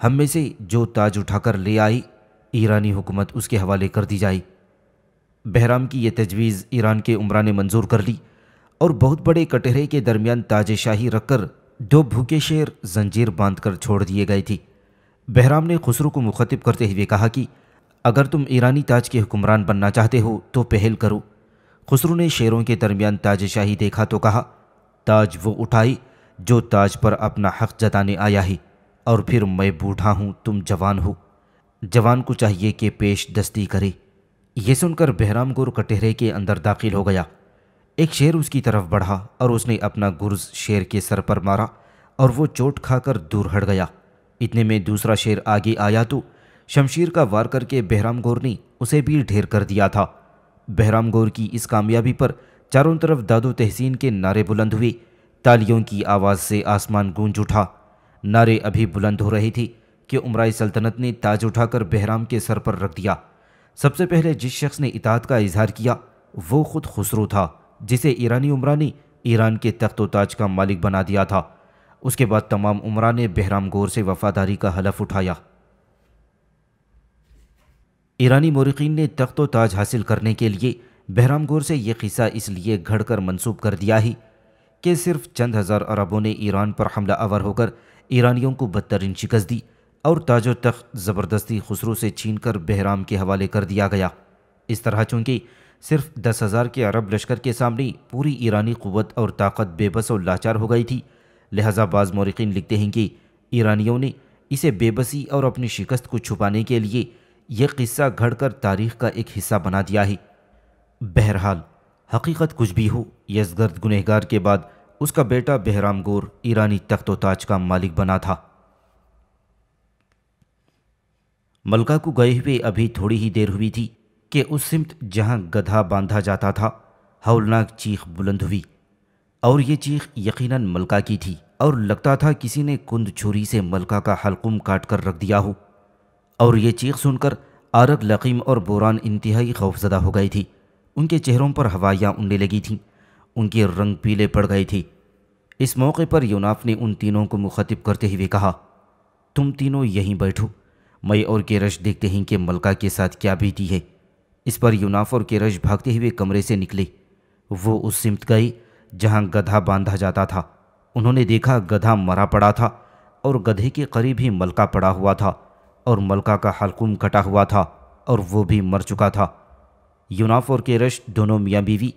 हम में से जो ताज उठाकर ले आई ईरानी हुकूमत उसके हवाले कर दी जाए बहराम की यह तजवीज़ ईरान के उमरा ने मंजूर कर ली और बहुत बड़े कटहरे के दरमियान ताज शाही रखकर दो भूखे शेर जंजीर बांध कर छोड़ दिए गए थी बहराम ने खुसरू को मुखातिब करते हुए कहा कि अगर तुम ईरानी ताज के हुक्मरान बनना चाहते हो तो पहल करो खुसरू ने शेरों के दरमियान ताज शाही देखा तो कहा ताज वो उठाई जो ताज पर अपना हक जताने आया ही और फिर मैं बूढ़ा हूँ तुम जवान हो जवान को चाहिए कि पेश दस्ती करे यह सुनकर बहराम गुर कटहरे के अंदर दाखिल हो गया एक शेर उसकी तरफ बढ़ा और उसने अपना गुर्ज शेर के सर पर मारा और वो चोट खाकर दूर हट गया इतने में दूसरा शेर आगे आया तो शमशीर का वार करके बहराम गौर ने उसे भी ढेर कर दिया था बहराम गौर की इस कामयाबी पर चारों तरफ दादो तहसीन के नारे बुलंद हुए तालियों की आवाज़ से आसमान गूंज उठा नारे अभी बुलंद हो रही थी कि उमराई सल्तनत ने ताज उठाकर बहराम के सर पर रख दिया सबसे पहले जिस शख्स ने इतात का इजहार किया वो खुद खुसरू था जिसे ईरानी उमरा ने ईरान के तख्त ताज का मालिक बना दिया था उसके बाद तमाम उमरा ने बहराम गौर से वफादारी का हलफ उठाया ईरानी मौरकिन ने तख्त ताज हासिल करने के लिए बहराम गौर से यह किस्सा इसलिए घड़कर मनसूब कर दिया ही कि सिर्फ चंद हज़ार अरबों ने ईरान पर हमला आवर होकर ईरानियों को बदतरीन शिकस्त दी और ताजो तख्त ज़बरदस्ती खुसरू से छीन कर बहराम के हवाले कर दिया गया इस तरह चूँकि सिर्फ दस हज़ार के अरब लश्कर के सामने पूरी ईरानी क़वत और ताकत बेबस और लाचार हो गई थी लिहाजा बाज़ मौरकिन लिखते हैं कि ईरानियों ने इसे बेबसी और अपनी शिकस्त को छुपाने के लिए यह किस्सा घड़कर तारीख का एक हिस्सा बना दिया है बहरहाल हकीकत कुछ भी हो यसगर्द गुनहगार के बाद उसका बेटा बहराम गोर ईरानी तख्त ताज का मालिक बना था मलका को गए हुए अभी थोड़ी ही देर हुई थी कि उस सिमत जहाँ गधा बांधा जाता था हौलनाक चीख बुलंद हुई और ये चीख यकीनन मलका की थी और लगता था किसी ने कुंद छुरी से मलका का हलकुम काट कर रख दिया हो और ये चीख सुनकर आरग लकीम और बोरान इंतहाई खौफजदा हो गई थी उनके चेहरों पर हवाइयाँ उड़ने लगी थीं उनके रंग पीले पड़ गए थे इस मौके पर यूनाफ ने उन तीनों को मुखातिब करते हुए कहा तुम तीनों यहीं बैठो मई और केरश देखते हैं कि मलका के साथ क्या बीती है इस पर यूनाफ और केरश भागते हुए कमरे से निकले वो उस सिमत गई जहाँ गधा बांधा जाता था उन्होंने देखा गधा मरा पड़ा था और गधे के करीब ही मलका पड़ा हुआ था और मलका का हलकुम कटा हुआ था और वो भी मर चुका था यूनाफ और केरश दोनों मियाँ बीवी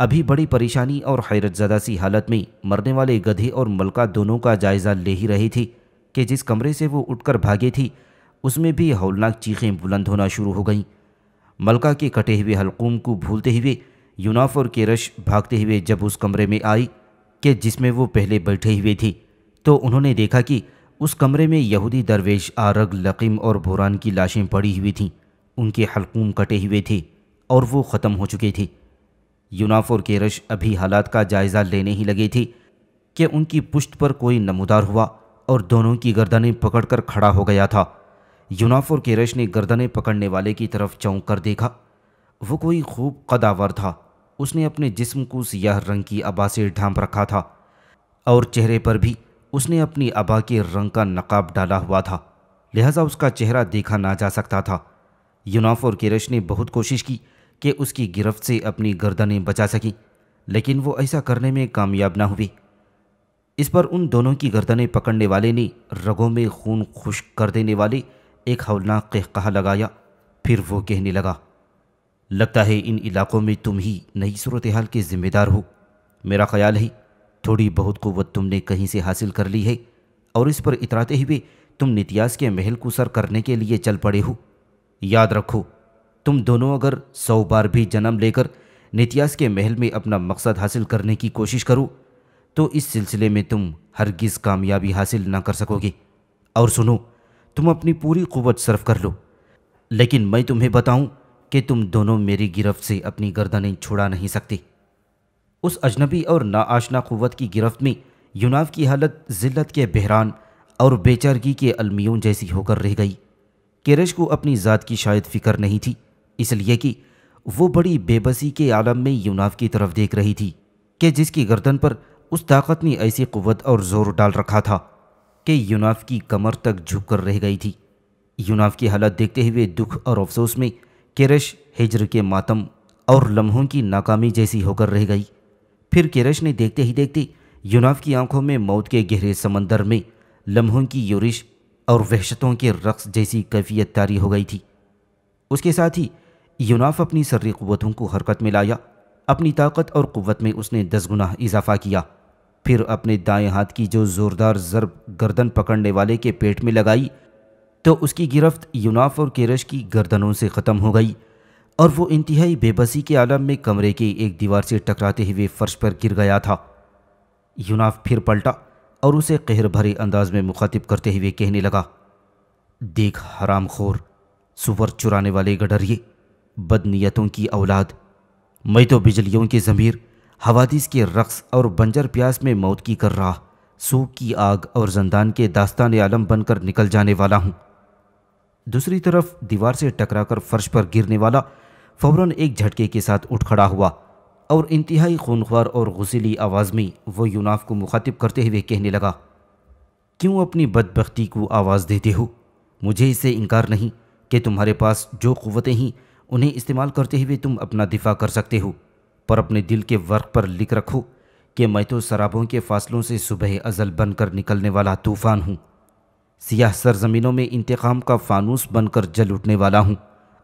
अभी बड़ी परेशानी और हैरतज़दा सी हालत में मरने वाले गधे और मलका दोनों का जायज़ा ले ही रही थी कि जिस कमरे से वो उठकर भागे थी उसमें भी हौलनाक चीखें बुलंद होना शुरू हो गईं मलका के कटे हुए हलकूम को भूलते हुए यूनाफ और रश भागते हुए जब उस कमरे में आई कि जिसमें वो पहले बैठे हुए थी तो उन्होंने देखा कि उस कमरे में यहूदी दरवेश आरग लकीम और बुरान की लाशें पड़ी हुई थीं उनके हलकूम कटे हुए थे और वो ख़त्म हो चुके थे यूनाफ और रश अभी हालात का जायज़ा लेने ही लगे थे कि उनकी पुश्त पर कोई नमदार हुआ और दोनों की गर्दनें पकड़कर खड़ा हो गया था यूनाफ के रश ने गर्दनें पकड़ने वाले की तरफ चौंक कर देखा वो कोई खूब कदावर था उसने अपने जिस्म को सियाह रंग की आबा से ढांप रखा था और चेहरे पर भी उसने अपनी अबा के रंग का नकाब डाला हुआ था लिहाजा उसका चेहरा देखा ना जा सकता था यूनाफ के रश ने बहुत कोशिश की कि उसकी गिरफ्त से अपनी गर्दनें बचा सकें लेकिन वो ऐसा करने में कामयाब ना हुई इस पर उन दोनों की गर्दनें पकड़ने वाले ने रगों में खून खुश्क कर देने वाले एक हौलनाक कहा लगाया फिर वो कहने लगा लगता है इन इलाकों में तुम ही नई सूरत हाल के ज़िम्मेदार हो मेरा ख्याल है थोड़ी बहुत कुत तुमने कहीं से हासिल कर ली है और इस पर इतराते हुए तुम नितियास के महल को सर करने के लिए चल पड़े हो याद रखो तुम दोनों अगर सौ बार भी जन्म लेकर नितियास के महल में अपना मकसद हासिल करने की कोशिश करो तो इस सिलसिले में तुम हरगिज़ कामयाबी हासिल ना कर सकोगे और सुनो तुम अपनी पूरी कुवत सर्व कर लो लेकिन मैं तुम्हें बताऊं कि तुम दोनों मेरी गिरफ्त से अपनी गर्दनें छुड़ा नहीं सकते उस अजनबी और नाआशना कुवत की गिरफ्त में यूनाव की हालत ज़िल्लत के बहरान और बेचारगी के अलमियों जैसी होकर रह गई किरश को अपनी ज़ात की शायद फ़िक्र नहीं थी इसलिए कि वो बड़ी बेबसी के आलम में यूनाव की तरफ देख रही थी कि जिसकी गर्दन पर उस ताकत ने ऐसी कुवत और ज़ोर डाल रखा था कि यूनाफ की कमर तक झुक कर रह गई थी यूनाफ की हालत देखते हुए दुख और अफसोस में केरश हिजर के मातम और लम्हों की नाकामी जैसी होकर रह गई फिर केरश ने देखते ही देखते यूनाफ की आंखों में मौत के गहरे समंदर में लम्हों की योरिश और वहशतों के रक्स जैसी कैफियत तारी हो गई थी उसके साथ ही यूनाफ अपनी सर्री क़वतों को हरकत में लाया अपनी ताकत और क़वत में उसने दस गुना इजाफा किया फिर अपने दाएं हाथ की जो ज़ोरदार ज़रब गर्दन पकड़ने वाले के पेट में लगाई तो उसकी गिरफ्त यूनाफ और केरश की गर्दनों से ख़त्म हो गई और वो इंतहाई बेबसी के आलम में कमरे के एक दीवार से टकराते हुए फर्श पर गिर गया था यूनाफ फिर पलटा और उसे कहर भरे अंदाज में मुखातिब करते हुए कहने लगा देख हराम खोर सुवर चुराने वाले गडरिए बदनीयतों की औलाद मैं तो बिजलियों के ज़मीर हवादीस के रक्स और बंजर प्यास में मौत की कर रहा सूख की आग और जंदान के दास्तान आलम बनकर निकल जाने वाला हूँ दूसरी तरफ दीवार से टकराकर फर्श पर गिरने वाला फौरन एक झटके के साथ उठ खड़ा हुआ और इंतहाई खूनख्वार और गुसीली आवाज़ में वो यूनाफ को मुखातिब करते हुए कहने लगा क्यों अपनी बदबख्ती को आवाज़ देते हो मुझे इसे इनकार नहीं कि तुम्हारे पास जो क़वतें हैं उन्हें इस्तेमाल करते हुए तुम अपना दिफा कर सकते हो पर अपने दिल के वर्क पर लिख रखो कि मैं तो शराबों के फासलों से सुबह अजल बनकर निकलने वाला तूफ़ान हूँ सियाह सरजमीनों में इंतकाम का फानूस बनकर जल उठने वाला हूँ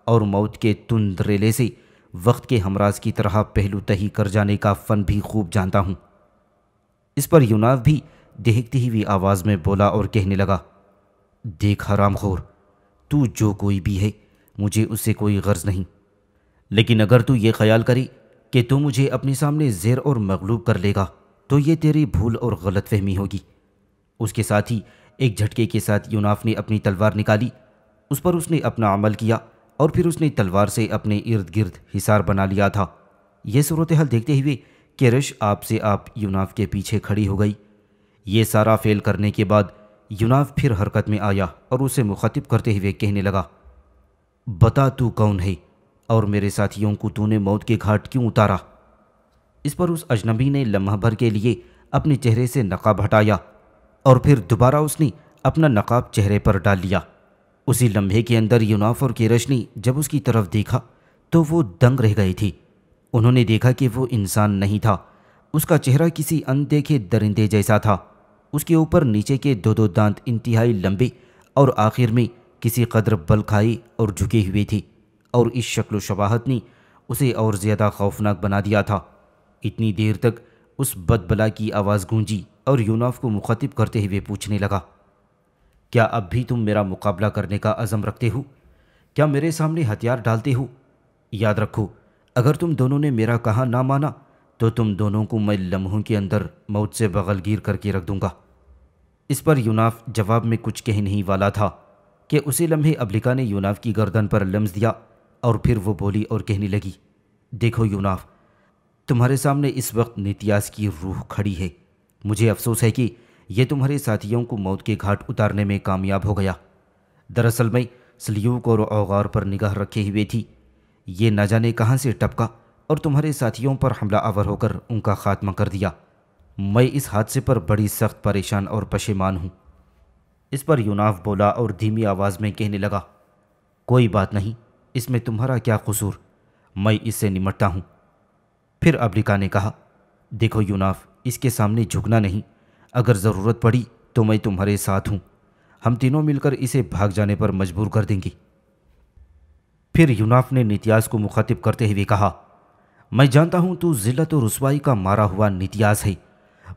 और मौत के तुंद रेले से वक्त के हमराज की तरह पहलू तही कर जाने का फ़न भी खूब जानता हूँ इस पर यूनाव भी देखती हुई आवाज़ में बोला और कहने लगा देख हराम खोर तू जो कोई भी है मुझे उससे कोई गर्ज नहीं लेकिन अगर तू ये ख्याल करी कि तू मुझे अपने सामने ज़ेर और मकलूब कर लेगा तो ये तेरी भूल और गलत फहमी होगी उसके साथ ही एक झटके के साथ यूनाफ ने अपनी तलवार निकाली उस पर उसने अपना अमल किया और फिर उसने तलवार से अपने इर्द गिर्द हिसार बना लिया था यह सूरत हाल देखते हुए किरश आपसे आप यूनाफ के पीछे खड़ी हो गई ये सारा फेल करने के बाद यूनाफ फिर हरकत में आया और उसे मुखातिब करते हुए कहने लगा बता तू कौन है और मेरे साथियों को तूने मौत के घाट क्यों उतारा इस पर उस अजनबी ने लम्हा भर के लिए अपने चेहरे से नकाब हटाया और फिर दोबारा उसने अपना नकाब चेहरे पर डाल लिया उसी लम्हे के अंदर यूनाफ और केरशनी जब उसकी तरफ देखा तो वो दंग रह गई थी उन्होंने देखा कि वो इंसान नहीं था उसका चेहरा किसी अनदेखे दरिंदे जैसा था उसके ऊपर नीचे के दो दो दांत इंतहाई लंबे और आखिर में किसी कदर बल खाई और झुके हुए थी और इस शक्ल शबाहत ने उसे और ज़्यादा खौफनाक बना दिया था इतनी देर तक उस बदबला की आवाज़ गूंजी और यूनाफ को मुखातिब करते हुए पूछने लगा क्या अब भी तुम मेरा मुकाबला करने का अज़म रखते हो क्या मेरे सामने हथियार डालते हो याद रखो अगर तुम दोनों ने मेरा कहा ना माना तो तुम दोनों को मैं लम्हों के अंदर मौत से बगल गिर करके रख दूंगा इस पर यूनाफ जवाब में कुछ कह नहीं वाला था कि उसी लम्हे अब्लिका ने यूनाफ की गर्दन पर लम्स दिया और फिर वो बोली और कहने लगी देखो यूनाफ तुम्हारे सामने इस वक्त नितियास की रूह खड़ी है मुझे अफसोस है कि यह तुम्हारे साथियों को मौत के घाट उतारने में कामयाब हो गया दरअसल मैं सलयूक और अवगार पर निगाह रखे हुए थी ये न जाने कहाँ से टपका और तुम्हारे साथियों पर हमला आवर होकर उनका खात्मा कर दिया मैं इस हादसे पर बड़ी सख्त परेशान और पशेमान हूँ इस पर यूनाफ बोला और धीमी आवाज़ में कहने लगा कोई बात नहीं इसमें तुम्हारा क्या कसूर मैं इससे निमटता हूँ फिर अब्रिका ने कहा देखो यूनाफ इसके सामने झुकना नहीं अगर ज़रूरत पड़ी तो मैं तुम्हारे साथ हूँ हम तीनों मिलकर इसे भाग जाने पर मजबूर कर देंगी फिर यूनाफ ने नितियास को मुखातिब करते हुए कहा मैं जानता हूँ तू जिल्लत और रसवाई का मारा हुआ नितियास है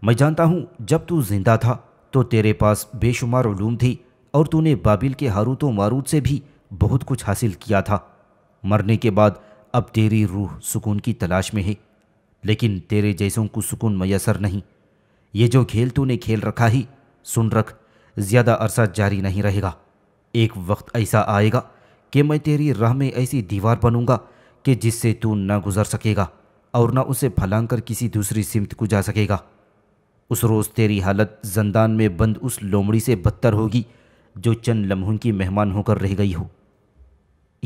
मैं जानता हूँ जब तू जिंदा था तो तेरे पास बेशुमार ूम थी और तूने बाबिल के हारूतों मारूद से भी बहुत कुछ हासिल किया था मरने के बाद अब तेरी रूह सुकून की तलाश में है लेकिन तेरे जैसों को सुकून मैसर नहीं ये जो खेल तूने खेल रखा ही सुन रख ज़्यादा अरसा जारी नहीं रहेगा एक वक्त ऐसा आएगा कि मैं तेरी राह में ऐसी दीवार बनूंगा कि जिससे तू ना गुजर सकेगा और ना उसे फलांग किसी दूसरी सिमत को जा सकेगा उस रोज़ तेरी हालत जंदान में बंद उस लोमड़ी से बदतर होगी जो चंद लम्हों की मेहमान होकर रह गई हो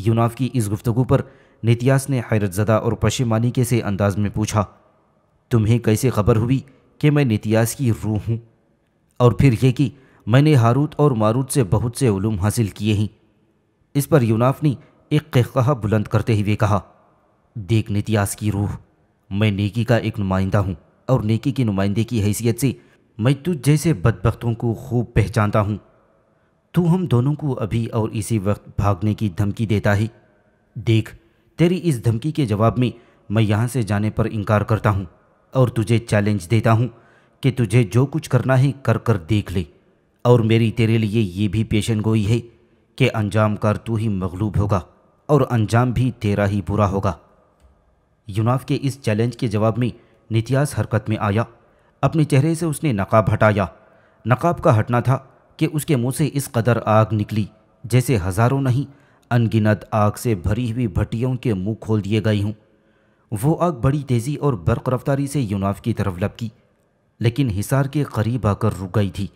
यूनाव की इस गुफ्तु पर नितियास ने हैरतजदा और पशेमानी के से अंदाज में पूछा तुम्हें कैसे खबर हुई कि मैं नितियास की रूह हूँ और फिर यह कि मैंने हारूत और मारूत से बहुत से ूम हासिल किए हैं इस पर यूनाफ ने एक कहकहा बुलंद करते हुए कहा देख नितियास की रूह मैं नेकी का एक नुमाइंदा हूँ और नेकी के नुमाइंदे की हैसियत से मैं तुझ जैसे बदबकतों को खूब पहचानता हूँ तू हम दोनों को अभी और इसी वक्त भागने की धमकी देता है देख तेरी इस धमकी के जवाब में मैं यहाँ से जाने पर इनकार करता हूँ और तुझे चैलेंज देता हूँ कि तुझे जो कुछ करना है कर कर देख ले और मेरी तेरे लिए ये भी पेशन गोई है कि अंजाम कर तू ही मगलूब होगा और अंजाम भी तेरा ही बुरा होगा यूनाफ के इस चैलेंज के जवाब में नितियास हरकत में आया अपने चेहरे से उसने नकाब हटाया नकाब का हटना था कि उसके मुंह से इस कदर आग निकली जैसे हज़ारों नहीं अनगिनत आग से भरी हुई भट्टियों के मुंह खोल दिए गए हों वो आग बड़ी तेज़ी और बर्क रफ्तारी से यूनाफ की तरफ लपकी लेकिन हिसार के करीब आकर रुक गई थी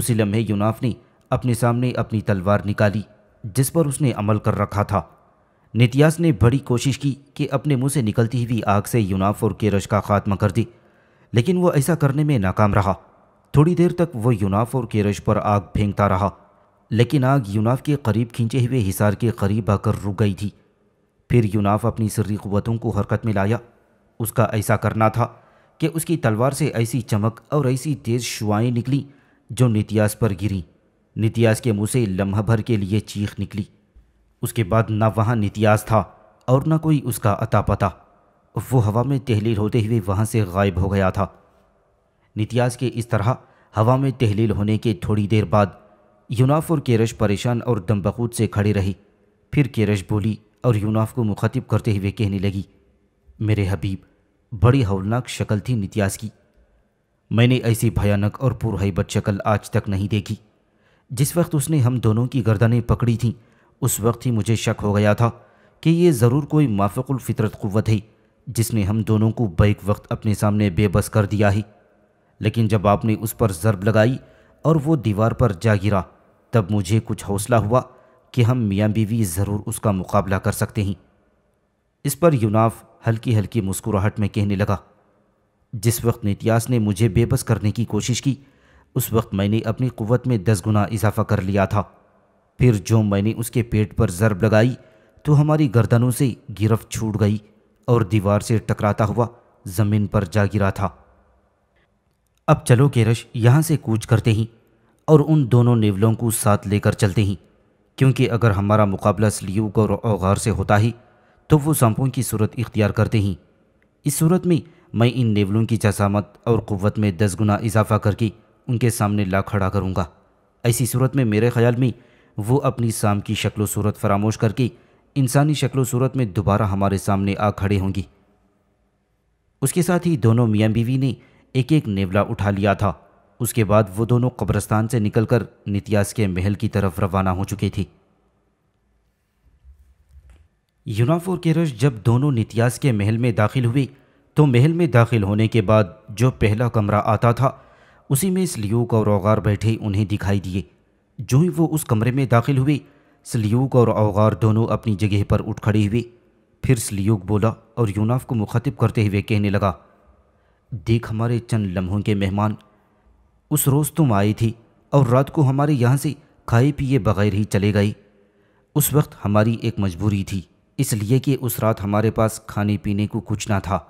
उसी लम्हे यूनाफ ने अपने सामने अपनी तलवार निकाली जिस पर उसने अमल कर रखा था नितियास ने बड़ी कोशिश की कि अपने मुंह से निकलती हुई आग से यूनाफ और केरश का खात्मा कर दी लेकिन वो ऐसा करने में नाकाम रहा थोड़ी देर तक वह यूनाफ और केरश पर आग फेंकता रहा लेकिन आग यूनाफ के करीब खींचे हुए हिसार के करीब आकर रुक गई थी फिर यूनाफ अपनी सर्री क़वतों को हरकत में लाया उसका ऐसा करना था कि उसकी तलवार से ऐसी चमक और ऐसी तेज़ शुआएँ निकली जो नितियास पर गिरी नितियास के मुँह से लम्हा भर के लिए चीख निकली उसके बाद ना वहाँ नितियास था और न कोई उसका अता पता वो हवा में तहलील होते हुए वहाँ से गायब हो गया था नितियाज के इस तरह हवा में तहलील होने के थोड़ी देर बाद यूनाफ और केरश परेशान और दमबखूद से खड़ी रही फिर केरश बोली और यूनाफ को मुखातिब करते हुए कहने लगी मेरे हबीब बड़ी हौलनाक शक्ल थी नितियाज की मैंने ऐसी भयानक और पुरहैबत शक्ल आज तक नहीं देखी जिस वक्त उसने हम दोनों की गर्दनें पकड़ी थीं उस वक्त ही मुझे शक हो गया था कि ये ज़रूर कोई फितरत क़वत है जिसने हम दोनों को बैक वक्त अपने सामने बेबस कर दिया है लेकिन जब आपने उस पर ज़रब लगाई और वो दीवार पर जा गिरा तब मुझे कुछ हौसला हुआ कि हम मियाँ बीवी ज़रूर उसका मुकाबला कर सकते हैं इस पर यूनाफ हल्की हल्की मुस्कुराहट में कहने लगा जिस वक्त नितियास ने मुझे बेबस करने की कोशिश की उस वक्त मैंने अपनी क़वत में दस गुना इजाफा कर लिया था फिर जो मैंने उसके पेट पर ज़रब लगाई तो हमारी गर्दनों से गिरफ्त छूट गई और दीवार से टकराता हुआ ज़मीन पर जा गिरा था अब चलो केरश यहाँ से कूच करते ही और उन दोनों नेवलों को साथ लेकर चलते ही क्योंकि अगर हमारा मुकाबला स्लीव और औगार से होता ही तो वो सांपों की सूरत इख्तियार करते ही इस सूरत में मैं इन नेवलों की जसामत और क़वत में दस गुना इजाफा करके उनके सामने ला खड़ा करूँगा ऐसी सूरत में मेरे ख्याल में वो अपनी शाम की शक्ल सूरत फरामोश करके इंसानी शक्ल सूरत में दोबारा हमारे सामने आ खड़े होंगी उसके साथ ही दोनों मियाँ बीवी ने एक एक नेवला उठा लिया था उसके बाद वो दोनों कब्रस्तान से निकलकर नित्यास के महल की तरफ रवाना हो चुकी थी यूनाफ और केरश जब दोनों नित्यास के महल में दाखिल हुई तो महल में दाखिल होने के बाद जो पहला कमरा आता था उसी में स्लियूक और औगार बैठे उन्हें दिखाई दिए जो ही वो उस कमरे में दाखिल हुए स्लियूक और अवगार दोनों अपनी जगह पर उठ खड़ी हुई फिर स्लियूक बोला और यूनाफ को मुखातिब करते हुए कहने लगा देख हमारे चंद लम्हों के मेहमान उस रोज़ तुम आई थी और रात को हमारे यहाँ से खाए पिए बगैर ही चले गई उस वक्त हमारी एक मजबूरी थी इसलिए कि उस रात हमारे पास खाने पीने को कुछ ना था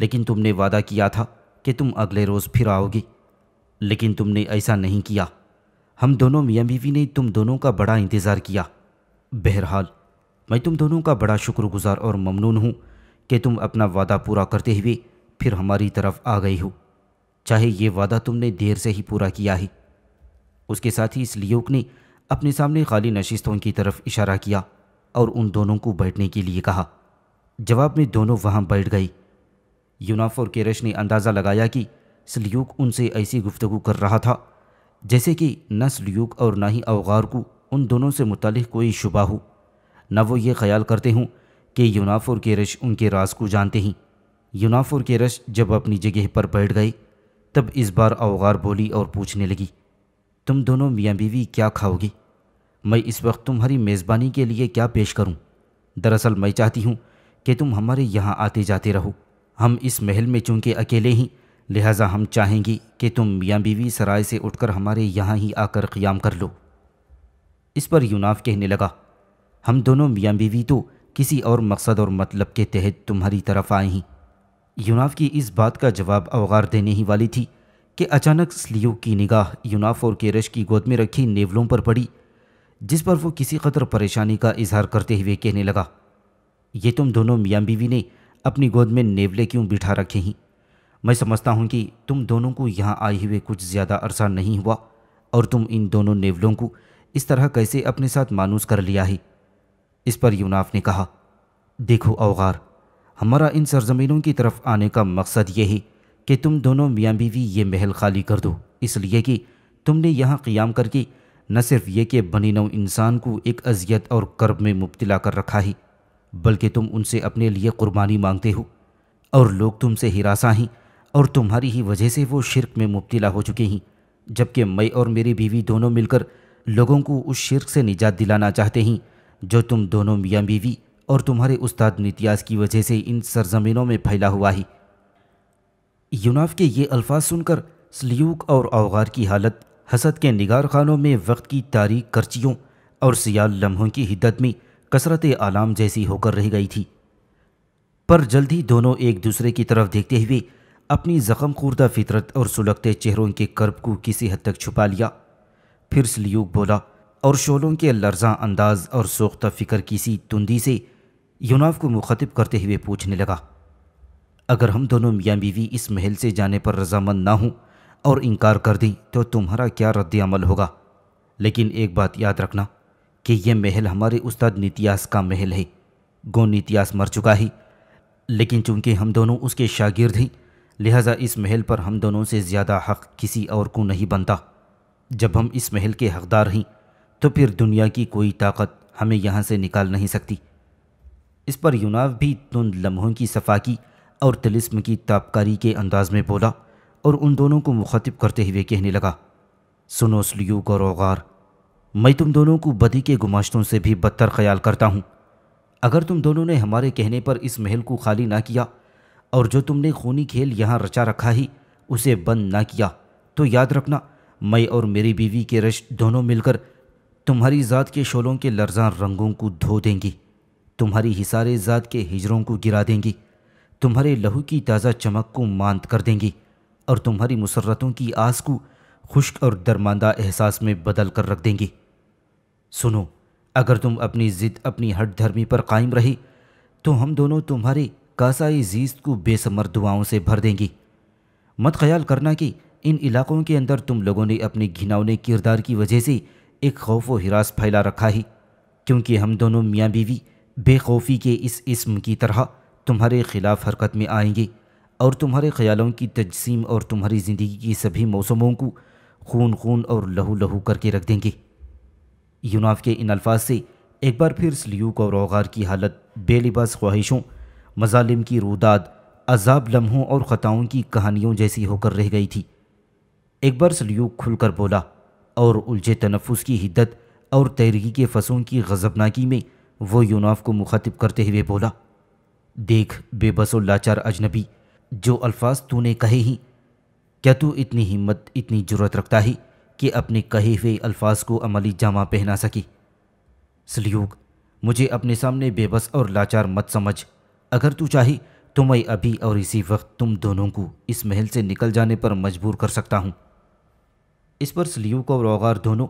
लेकिन तुमने वादा किया था कि तुम अगले रोज़ फिर आओगी लेकिन तुमने ऐसा नहीं किया हम दोनों मियाँ बीवी ने तुम दोनों का बड़ा इंतज़ार किया बहरहाल मैं तुम दोनों का बड़ा शुक्रगुजार और ममनून हूँ कि तुम अपना वादा पूरा करते हुए फिर हमारी तरफ आ गई हो चाहे ये वादा तुमने देर से ही पूरा किया है उसके साथ ही इस लियोक ने अपने सामने खाली नशिस्तों की तरफ इशारा किया और उन दोनों को बैठने के लिए कहा जवाब में दोनों वहाँ बैठ गई यूनाफ और केरश ने अंदाज़ा लगाया कि सलियूक उनसे ऐसी गुफ्तु कर रहा था जैसे कि न सलयूक और ना ही अवगार को उन दोनों से मुतल कोई शुबा हो न वो ये ख्याल करते हों कि यूनाफ और केरश उनके राज को जानते हैं यूनाफ़ुर के रश जब अपनी जगह पर बैठ गई तब इस बार अवगार बोली और पूछने लगी तुम दोनों मियाँ बीवी क्या खाओगी मैं इस वक्त तुम्हारी मेज़बानी के लिए क्या पेश करूं? दरअसल मैं चाहती हूं कि तुम हमारे यहाँ आते जाते रहो हम इस महल में चूँकि अकेले ही लिहाजा हम चाहेंगी कि तुम मियाँ बीवी सराय से उठकर हमारे यहाँ ही आकर क्याम कर लो इस पर यूनाफ कहने लगा हम दोनों मियाँ बीवी तो किसी और मकसद और मतलब के तहत तुम्हारी तरफ आए हैं यूनाफ की इस बात का जवाब अवगार देने ही वाली थी कि अचानक स्लियो की निगाह यूनाफ और केरश की गोद में रखी नेवलों पर पड़ी जिस पर वो किसी कदर परेशानी का इजहार करते हुए कहने लगा ये तुम दोनों मियाँ बीवी ने अपनी गोद में नेवले क्यों बिठा रखे हैं मैं समझता हूँ कि तुम दोनों को यहाँ आए हुए कुछ ज़्यादा अरसा नहीं हुआ और तुम इन दोनों नेवलों को इस तरह कैसे अपने साथ मानूस कर लिया है इस पर यूनाफ ने कहा देखो अवगार हमारा इन सरजमीनों की तरफ आने का मकसद यही कि तुम दोनों मियाँ बीवी ये महल खाली कर दो इसलिए कि तुमने यहाँ क़ियाम करके न सिर्फ ये कि बनी नौ इंसान को एक अजियत और कर्ब में मुबतला कर रखा ही बल्कि तुम उनसे अपने लिए कुर्बानी मांगते हो और लोग तुमसे हिरासा हैं और तुम्हारी ही वजह से वो शिरक में मुबतला हो चुके हैं जबकि मैं और मेरी बीवी दोनों मिलकर लोगों को उस शिरक से निजात दिलाना चाहते हैं जो तुम दोनों मियाँ बीवी और तुम्हारे उस्ताद मितियाज की वजह से इन सरजमीनों में फैला हुआ ही यूनाफ के ये अल्फाज सुनकर सलीक और अवगार की हालत हसद के निगार खानों में वक्त की तारीख कर्चियों और सियाल लम्हों की हिद्दत में कसरत आलाम जैसी होकर रह गई थी पर जल्द ही दोनों एक दूसरे की तरफ देखते हुए अपनी जख्म खुर्दा फितरत और सुलगते चेहरों के कर्ब को किसी हद तक छुपा लिया फिर सलीक बोला और शोलों के लर्जा अंदाज और सोख्ता फ़िक्र किसी तुंदी से यूनाव को मुखातिब करते हुए पूछने लगा अगर हम दोनों मियाँ बीवी इस महल से जाने पर रजामंद ना हों और इनकार कर दें तो तुम्हारा क्या रद्द अमल होगा लेकिन एक बात याद रखना कि यह महल हमारे उस्ताद नितियास का महल है गो नितियास मर चुका है लेकिन चूंकि हम दोनों उसके शागिर्द हैं लिहाजा इस महल पर हम दोनों से ज़्यादा हक किसी और को नहीं बनता जब हम इस महल के हकदार हैं तो फिर दुनिया की कोई ताकत हमें यहाँ से निकाल नहीं सकती इस पर यूनाव भी तुम लम्हों की सफाकी और तिलिस्म की तापकारी के अंदाज में बोला और उन दोनों को मुखातिब करते हुए कहने लगा सुनो सलूक और ओगार मैं तुम दोनों को बदी के गुमाश्तों से भी बदतर ख्याल करता हूँ अगर तुम दोनों ने हमारे कहने पर इस महल को खाली ना किया और जो तुमने खूनी खेल यहाँ रचा रखा ही उसे बंद ना किया तो याद रखना मैं और मेरी बीवी के रश दोनों मिलकर तुम्हारी ज़ात के शोलों के लर्जा रंगों को धो देंगी तुम्हारी हिसारे ज़ात के हिजरों को गिरा देंगी तुम्हारे लहू की ताज़ा चमक को मांद कर देंगी और तुम्हारी मुसरतों की आस को खुश्क और दरमानदा एहसास में बदल कर रख देंगी सुनो अगर तुम अपनी ज़िद अपनी हट धर्मी पर कायम रही तो हम दोनों तुम्हारे कासाई जीस्त को बेसमर दुआओं से भर देंगी मत ख्याल करना कि इन इलाकों के अंदर तुम लोगों ने अपने घिनौने किरदार की वजह से एक खौफ व हिरास फैला रखा ही क्योंकि हम दोनों मियाँ बीवी बेखौफी के इस इसम की तरह तुम्हारे ख़िलाफ़ हरकत में आएंगे और तुम्हारे ख्यालों की तजसीम और तुम्हारी ज़िंदगी की सभी मौसमों को खून खून और लहू लहू करके रख देंगे यूनाफ के इन अल्फाज से एक बार फिर सल्यूक और रोगार की हालत बेलिबास ख्वाहिशों मजालिम की रूदाद अजाब लम्हों और ख़ताओं की कहानियों जैसी होकर रह गई थी एक बार सल्यूक खुलकर बोला और उलझे तनफ़ुस की हिद्दत और तैरगी के फसों की गजबनाकी में वो यूनाफ को मुखातिब करते हुए बोला देख बेबस और लाचार अजनबी जो अल्फाज तूने कहे ही क्या तू इतनी हिम्मत इतनी जरूरत रखता ही कि अपने कहे हुए अल्फाज को अमली जामा पहना सकी सलयूक मुझे अपने सामने बेबस और लाचार मत समझ अगर तू चाहे तो मैं अभी और इसी वक्त तुम दोनों को इस महल से निकल जाने पर मजबूर कर सकता हूँ इस पर सलूक और रोगार दोनों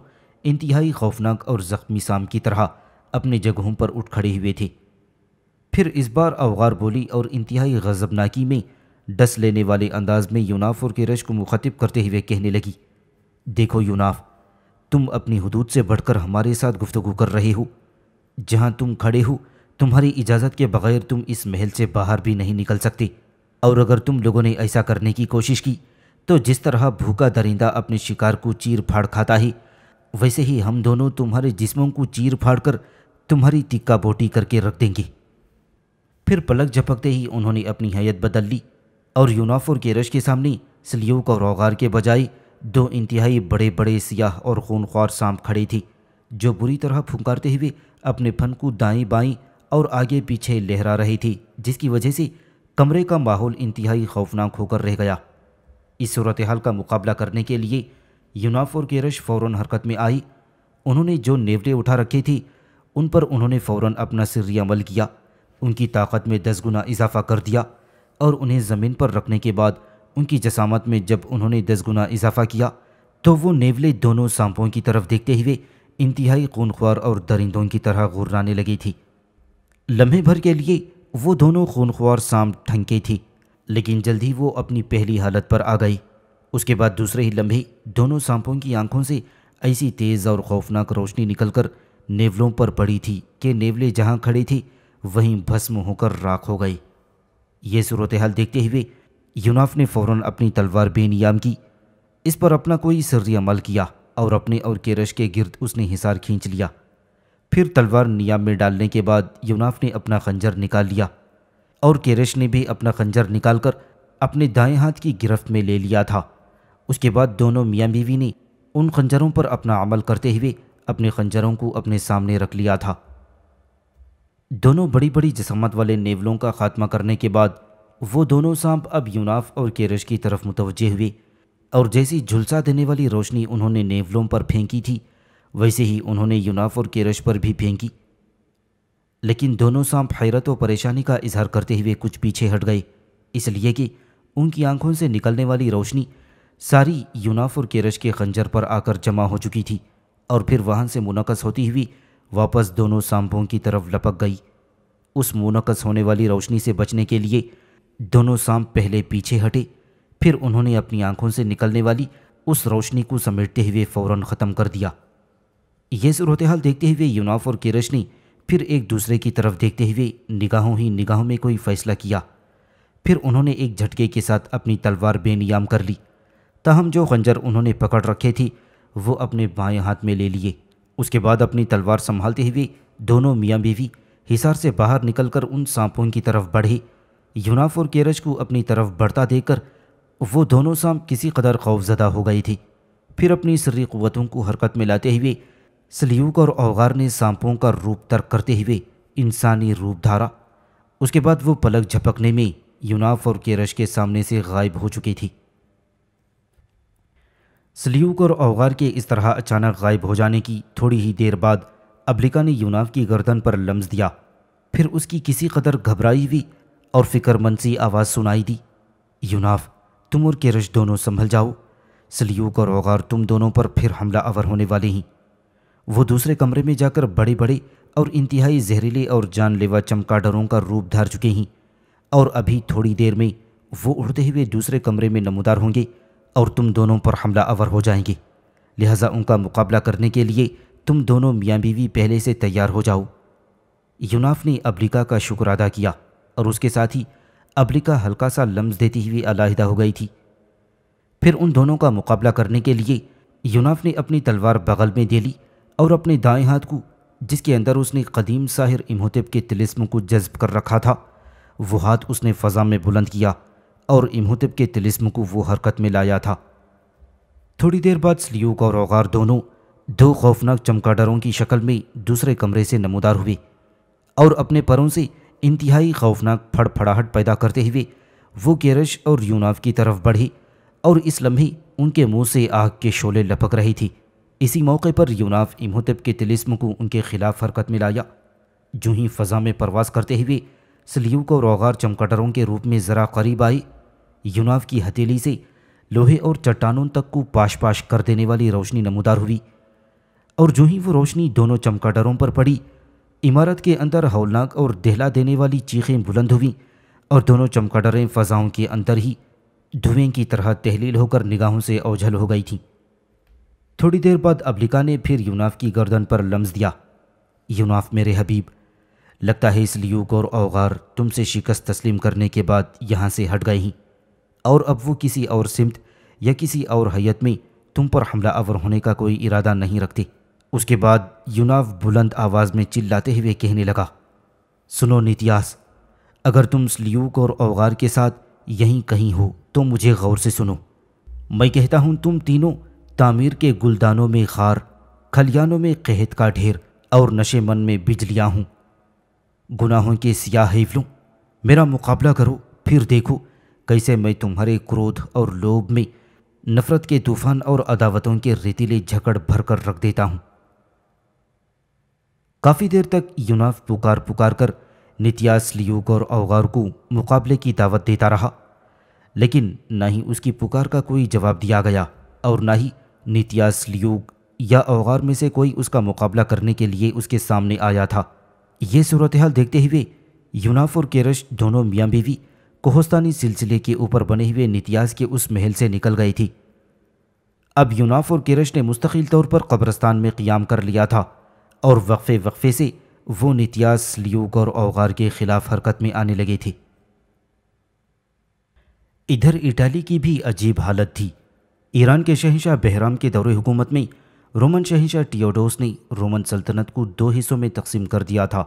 इंतहाई खौफनाक और ज़ख्मी शाम की तरह अपनी जगहों पर उठ खड़े हुए थे फिर इस बार अवगार बोली और इंतहाई गजबनाकी में डस लेने वाले अंदाज में यूनाफ और रश को मुखातिब करते हुए कहने लगी देखो यूनाफ तुम अपनी हदूद से बढ़कर हमारे साथ गुफ्तगु कर रहे हो जहाँ तुम खड़े हो तुम्हारी इजाज़त के बगैर तुम इस महल से बाहर भी नहीं निकल सकते और अगर तुम लोगों ने ऐसा करने की कोशिश की तो जिस तरह भूखा दरिंदा अपने शिकार को चीर फाड़ खाता है वैसे ही हम दोनों तुम्हारे जिस्मों को चीर फाड़ कर तुम्हारी तिक्का बोटी करके रख देंगे फिर पलक झपकते ही उन्होंने अपनी हयत बदल ली और यूनाफोर के रश के सामने सलियों का रोगार के बजाय दो इंतहाई बड़े बड़े सियाह और खूनख्वार सांप खड़ी थी जो बुरी तरह फुंकारते हुए अपने फन को दाई बाई और आगे पीछे लहरा रही थी जिसकी वजह से कमरे का माहौल इंतहाई खौफनाक होकर रह गया इस सूरत हाल का मुकाबला करने के लिए यूनाफोर के रश फ़ौर हरकत में आई उन्होंने जो नेवड़े उठा रखी थी उन पर उन्होंने फ़ौर अपना सिर्री अमल किया उनकी ताकत में दस गुना इजाफा कर दिया और उन्हें ज़मीन पर रखने के बाद उनकी जसामत में जब उन्होंने दस गुना इजाफा किया तो वो नेवले दोनों सांपों की तरफ देखते हुए इंतहाई खूनख्वार और दरिंदों की तरह घुर्राने लगी थी लम्हे भर के लिए वो दोनों खूनख्वार सांप ठंके थी लेकिन जल्द ही वो अपनी पहली हालत पर आ गई उसके बाद दूसरे ही लम्हे दोनों सांपों की आंखों से ऐसी तेज़ और खौफनाक रोशनी निकलकर नेवलों पर पड़ी थी कि नेवले जहाँ खड़ी थी वहीं भस्म होकर राख हो गई ये सूरत हाल देखते हुए यूनाफ ने फ़ौर अपनी तलवार बेनियाम की इस पर अपना कोई सर्री अमल किया और अपने और केरश के गिरद उसने हिसार खींच लिया फिर तलवार नियाम में डालने के बाद यूनाफ ने अपना खंजर निकाल लिया और केरश ने भी अपना खंजर निकालकर अपने दाएं हाथ की गिरफ्त में ले लिया था उसके बाद दोनों मियाँ बीवी ने उन खंजरों पर अपना अमल करते हुए अपने खंजरों को अपने सामने रख लिया था दोनों बड़ी बड़ी जसमत वाले नेवलों का खात्मा करने के बाद वो दोनों सांप अब यूनाफ और केरश की तरफ मुतवजह हुए और जैसी झुलसा देने वाली रोशनी उन्होंने नेवलों पर फेंकी थी वैसे ही उन्होंने यूनाफ और केरश पर भी फेंकी लेकिन दोनों सांप हैरत और परेशानी का इजहार करते हुए कुछ पीछे हट गए इसलिए कि उनकी आंखों से निकलने वाली रोशनी सारी यूनाफ और केरश के खंजर पर आकर जमा हो चुकी थी और फिर वाहन से मुनकस होती हुई वापस दोनों सांपों की तरफ लपक गई उस मुनकस होने वाली रोशनी से बचने के लिए दोनों सांप पहले पीछे हटे फिर उन्होंने अपनी आंखों से निकलने वाली उस रोशनी को समेटते हुए फ़ौर ख़त्म कर दिया यह सूरत हाल देखते हुए यूनाफ और किरश ने फिर एक दूसरे की तरफ देखते हुए निगाहों ही निगाहों में कोई फ़ैसला किया फिर उन्होंने एक झटके के साथ अपनी तलवार बेनियाम कर ली ताहम जो खंजर उन्होंने पकड़ रखे थी वो अपने बाएं हाथ में ले लिए उसके बाद अपनी तलवार संभालते हुए दोनों मियाँ बीवी हिसार से बाहर निकलकर उन सांपों की तरफ बढ़े यूनाफ और केरज को अपनी तरफ बढ़ता देखकर वो दोनों सांप किसी कदर खौफजदा हो गई थी फिर अपनी सर्री क़वतों को हरकत में लाते हुए सलीक और अवगार ने सांपों का रूप तर्क करते हुए इंसानी रूप धारा उसके बाद वो पलक झपकने में यूनाफ और केरश के सामने से गायब हो चुकी थी सलीक और अवगार के इस तरह अचानक गायब हो जाने की थोड़ी ही देर बाद अब्लिका ने यूनाव की गर्दन पर लम्स दिया फिर उसकी किसी कदर घबराई हुई और फिक्रमंद सी आवाज़ सुनाई दी यूनाव तुम और केरश दोनों संभल जाओ सलीक और अवगार तुम दोनों पर फिर हमला आवर होने वाले हैं वो दूसरे कमरे में जाकर बड़े बड़े और इंतहाई जहरीले और जानलेवा चमकाडरों का रूप धार चुके हैं और अभी थोड़ी देर में वो उड़ते हुए दूसरे कमरे में नमोदार होंगे और तुम दोनों पर हमला आवर हो जाएंगे लिहाजा उनका मुकाबला करने के लिए तुम दोनों मियाँ बीवी पहले से तैयार हो जाओ यूनाफ ने अब्लिका का शुक्र अदा किया और उसके साथ ही अब्लिका हल्का सा लम्स देती हुई अलाहिदा हो गई थी फिर उन दोनों का मुकाबला करने के लिए यूनाफ ने अपनी तलवार बगल में दे ली और अपने दाएं हाथ को जिसके अंदर उसने कदीम साहिर इमहोतब के तिलस्म को जज्ब कर रखा था वो हाथ उसने फ़ज़ा में बुलंद किया और इमहतब के तिलिस्म को वो हरकत में लाया था थोड़ी देर बाद स्लियूक और ओगार दोनों दो खौफनाक चमकाडरों की शक्ल में दूसरे कमरे से नमोदार हुए और अपने परों से इंतहाई खौफनाक फड़फड़ाहट पैदा करते हुए वो केरश और यूनाव की तरफ बढ़ी और इस लम्हे उनके मुंह से आग के शोले लपक रही थी इसी मौके पर यूनाफ इमहतब के तिलिस्म को उनके खिलाफ हरकत में लाया जूही फ़ज़ा में परवास करते हुए स्लियूक और रोगार चमकाडरों के रूप में ज़रा करीब आई यूनाव की हथेली से लोहे और चट्टानों तक को पाश पाश कर देने वाली रोशनी नमूदार हुई और जो ही वो रोशनी दोनों चमकाडरों पर पड़ी इमारत के अंदर हौलनाक और दहला देने वाली चीखें बुलंद हुईं और दोनों चमकाडरें फ़जाओं के अंदर ही धुएं की तरह तहलील होकर निगाहों से ओझल हो गई थीं थोड़ी देर बाद अब्लिका ने फिर यूनाफ की गर्दन पर लम्स दिया यूनाफ मेरे हबीब लगता है इस लियूक और अवगार तुमसे शिकस्त तस्लीम करने के बाद यहाँ से हट गए हैं और अब वो किसी और सिमत या किसी और हैत में तुम पर हमला आवर होने का कोई इरादा नहीं रखती उसके बाद यूनाव बुलंद आवाज़ में चिल्लाते हुए कहने लगा सुनो नितियास अगर तुम स्लियूक और अवगार के साथ यहीं कहीं हो तो मुझे गौर से सुनो मैं कहता हूँ तुम तीनों तामीर के गुलदानों में खार खलियानों में कहत का ढेर और नशे मन में बिजलियाँ हूँ गुनाहों के सियाह हिफलों मेरा मुकाबला करो फिर देखो कैसे मैं तुम्हारे क्रोध और लोभ में नफरत के तूफान और अदावतों के रेतीले झकड़ भरकर रख देता हूँ काफ़ी देर तक यूनाफ पुकार पुकार कर नित्यास लियोग और अवगार को मुकाबले की दावत देता रहा लेकिन न ही उसकी पुकार का कोई जवाब दिया गया और न ही नित्यास लियोग या अवगार में से कोई उसका मुकाबला करने के लिए उसके सामने आया था ये सूरत हाल देखते हुए यूनाफ और केरश दोनों मियाँ बीवी कोहस्तानी सिलसिले के ऊपर बने हुए नितियाज के उस महल से निकल गई थी अब यूनाफ और किरश ने मुस्तकिल तौर पर कब्रस्तान में क़्याम कर लिया था और वक्फ़े वक्फ़े से वो नितियास लियोग और अवगार के ख़िलाफ़ हरकत में आने लगे थे इधर इटाली की भी अजीब हालत थी ईरान के शहनशाह बहराम के दौरे हुकूमत में रोमन शहनशाह टियोडोस ने रोमन सल्तनत को दो हिस्सों में तकसीम कर दिया था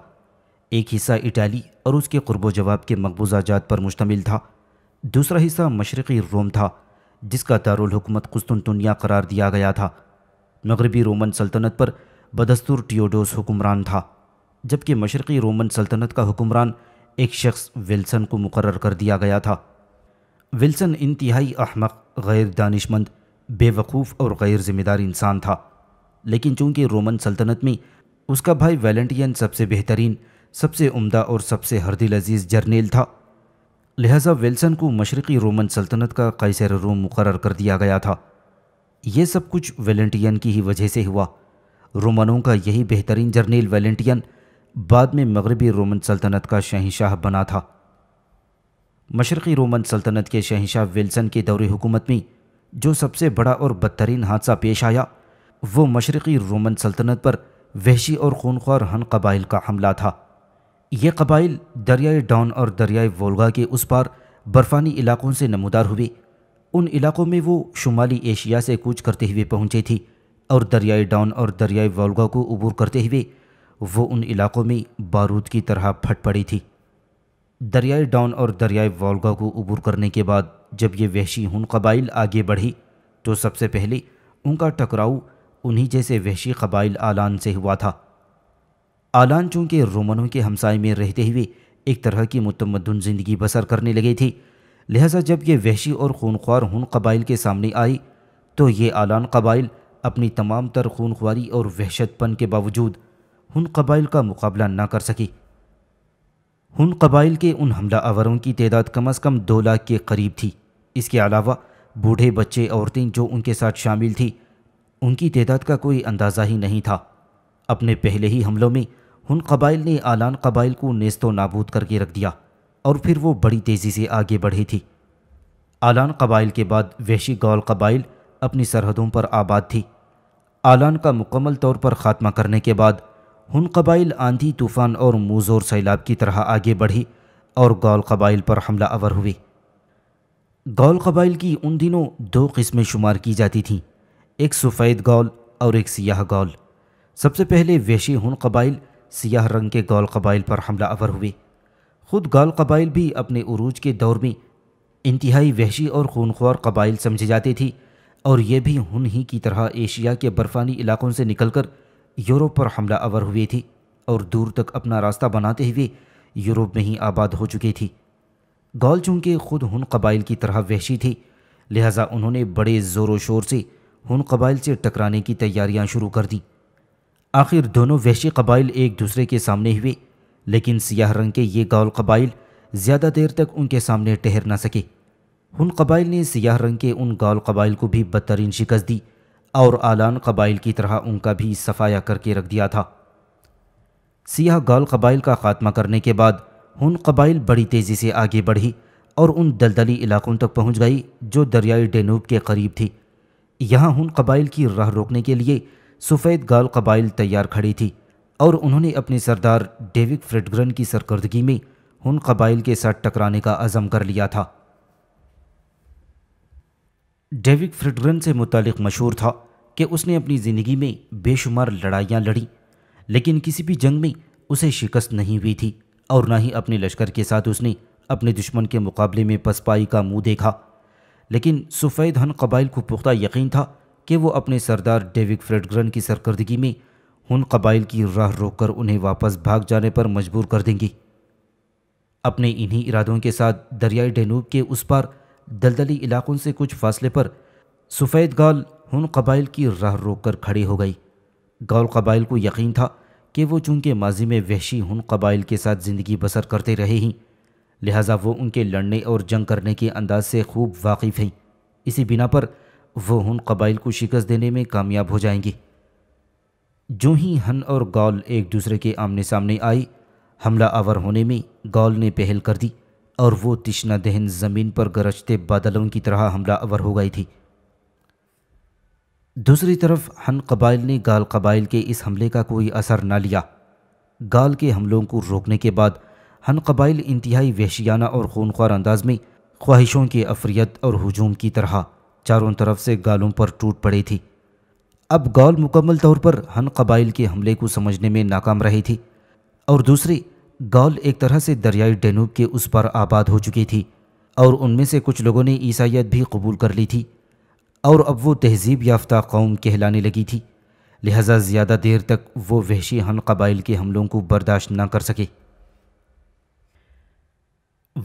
एक हिस्सा इटाली और उसके क़ुरबो जवाब के मकबूजा जात पर मुश्तमिल था दूसरा हिस्सा मशरक़ी रोम था जिसका दारकूमत कुस्तुनतुनिया करार दिया गया था मगरबी रोमन सल्तनत पर बदस्तूर टियोडोस हुक्मरान था जबकि मशरक़ी रोमन सल्तनत का हुक्मरान एक शख्स विल्सन को मुकर कर दिया गया था विल्सन इंतहाई अहमक गैर दानिशमंद बेवकूफ़ और गैर ज़िम्मेदार इंसान था लेकिन चूंकि रोमन सल्तनत में उसका भाई वैलेंटियन सबसे बेहतरीन सबसे उम्दा और सबसे हरदिल अजीज़ जर्नेल था लिहाजा विल्सन को मशरक़ी रोमन सल्तनत का कैसर रोम मुकर कर दिया गया था यह सब कुछ वेलेंटियन की ही वजह से हुआ रोमनों का यही बेहतरीन जर्नेल वेलेंटियन बाद में मगरबी रोमन सल्तनत का शहनशाह बना था मशरक़ी रोमन सल्तनत के शहनशाह विल्सन के दौरे हुकूमत में जो सबसे बड़ा और बदतरीन हादसा पेश आया वो मशरक़ी रोमन सल्तनत पर वहशी और खूनख्वार हन कबाइल का हमला था ये कबाइल दरियाए डॉन और दरियाए वोल्गा के उस पार बर्फ़ानी इलाकों से नमदार हुए उन इलाकों में वो शुमाली एशिया से कूच करते हुए पहुंचे थी और दरियाए डॉन और दरियाए वोल्गा को अबूर करते हुए वो उन इलाकों में बारूद की तरह फट पड़ी थी दरियाए डॉन और दरियाए वोल्गा को अबूर करने के बाद जब ये वहशी हन कबाइल आगे बढ़ी तो सबसे पहले उनका टकराव उन्हीं जैसे वहशी कबाइल आलान से हुआ था आलान चूँकि रोमनों के हमसाय में रहते हुए एक तरह की मतमदन ज़िंदगी बसर करने लगे थे लिहाजा जब ये वहशी और खूनख्वार हन कबाइल के सामने आई तो ये आलान कबाइल अपनी तमाम तर खूनख्वारी और वहशतपन के बावजूद हन कबाइल का मुकाबला ना कर सकी हन कबाइल के उन हमला आवरों की तदाद कम अज़ कम दो लाख के करीब थी इसके अलावा बूढ़े बच्चे औरतें जो उनके साथ शामिल थी उनकी तदाद का कोई अंदाज़ा ही नहीं था अपने पहले ही हमलों में उन कबाइल ने आलान कबाइल को नेस्तो नाबूद करके रख दिया और फिर वो बड़ी तेज़ी से आगे बढ़ी थी आलान कबाइल के बाद वहशी गौल कबाइल अपनी सरहदों पर आबाद थी आलान का मुकम्मल तौर पर ख़ात्मा करने के बाद हन कबाइल आंधी तूफ़ान और मूजोर सैलाब की तरह आगे बढ़ी और गौल कबाइल पर हमला अवर हुई गौल कबाइल की उन दिनों दो किस्में शुमार की जाती थीं एक सफ़ेद गौल और एक सियाह गौल सबसे पहले वेशी हन कबाइल सियाह रंग के गौल कबाइल पर हमला अवर हुए खुद गौल कबाइल भी अपने अरूज के दौर में इंतहाई वहशी और खूनख्वार कबाइल समझे जाते थे और ये भी उन ही की तरह एशिया के बर्फ़ानी इलाकों से निकलकर यूरोप पर हमला अवर हुए थे और दूर तक अपना रास्ता बनाते हुए यूरोप में ही आबाद हो चुके थे गौल चूँकि खुद हन कबाइल की तरह वहशी थी लिहाजा उन्होंने बड़े ज़ोर शोर से हन कबाइल से टकराने की तैयारियां शुरू कर दी आखिर दोनों वहशी कबाइल एक दूसरे के सामने हुए लेकिन सियाह रंग के ये गौल कबाइल ज़्यादा देर तक उनके सामने ठहर ना सके उन कबाइल ने सियाह रंग के उन गौल कबाइल को भी बदतरीन शिकस्त दी और आलान कबाइल की तरह उनका भी सफाया करके रख दिया था सियाह गौल कबाइल का खात्मा करने के बाद उन कबाइल बड़ी तेज़ी से आगे बढ़ी और उन दलदली इलाकों तक पहुंच गई जो दरियाई डेनूब के करीब थी यहाँ उन कबाइल की राह रोकने के लिए सफ़ेद गाल कबाइल तैयार खड़ी थी और उन्होंने अपने सरदार डेविक फ्रेडग्रन की सरकर्दगी में उन कबाइल के साथ टकराने का अज़म कर लिया था डेविक फ्रेडग्रन से मुतल मशहूर था कि उसने अपनी ज़िंदगी में बेशुमार लड़ाइयाँ लड़ी लेकिन किसी भी जंग में उसे शिकस्त नहीं हुई थी और ना ही अपने लश्कर के साथ उसने अपने दुश्मन के मुकाबले में पसपाई का मुंह देखा लेकिन सफ़ेद हन कबाइल को पुख्ता यकीन था कि वो अपने सरदार डेविक फ्रेडग्रन की सरकर्दगी में उन कबाइल की राह रोककर उन्हें वापस भाग जाने पर मजबूर कर देंगी अपने इन्हीं इरादों के साथ दरियाई डेनूब के उस पार दलदली इलाकों से कुछ फासले पर सफ़ेद गाल उन कबाइल की राह रोक कर खड़ी हो गई गाल कबाइल को यकीन था कि वो चूँकि माजी में वहशी उन कबाइल के साथ ज़िंदगी बसर करते रहे हैं लिहाजा वो उनके लड़ने और जंग करने के अंदाज से खूब वाकिफ़ हैं इसी बिना पर वो उन कबाइल को शिकस्त देने में कामयाब हो जाएंगी जो ही हन और गौल एक दूसरे के आमने सामने आई हमला आवर होने में गौल ने पहल कर दी और वो तिश्ना दहन ज़मीन पर गरजते बादलों की तरह हमला आवर हो गई थी दूसरी तरफ हन कबाइल ने गाल कबाइल के इस हमले का कोई असर ना लिया गाल के हमलों को रोकने के बाद हन कबाइल इंतहाई वहशियाना और खूनख्वार अंदाज में ख्वाहिशों के अफरियत और हजूम की तरह चारों तरफ से गालों पर टूट पड़ी थी अब गौल मुकम्मल तौर पर हन कबाइल के हमले को समझने में नाकाम रही थी और दूसरी गौल एक तरह से दरियाई डेनूब के उस पर आबाद हो चुकी थी और उनमें से कुछ लोगों ने ईसाइत भी कबूल कर ली थी और अब वो तहजीब याफ्ता कौम कहलाने लगी थी लिहाजा ज़्यादा देर तक वो वहशी हन कबाइल के हमलों को बर्दाश्त ना कर सके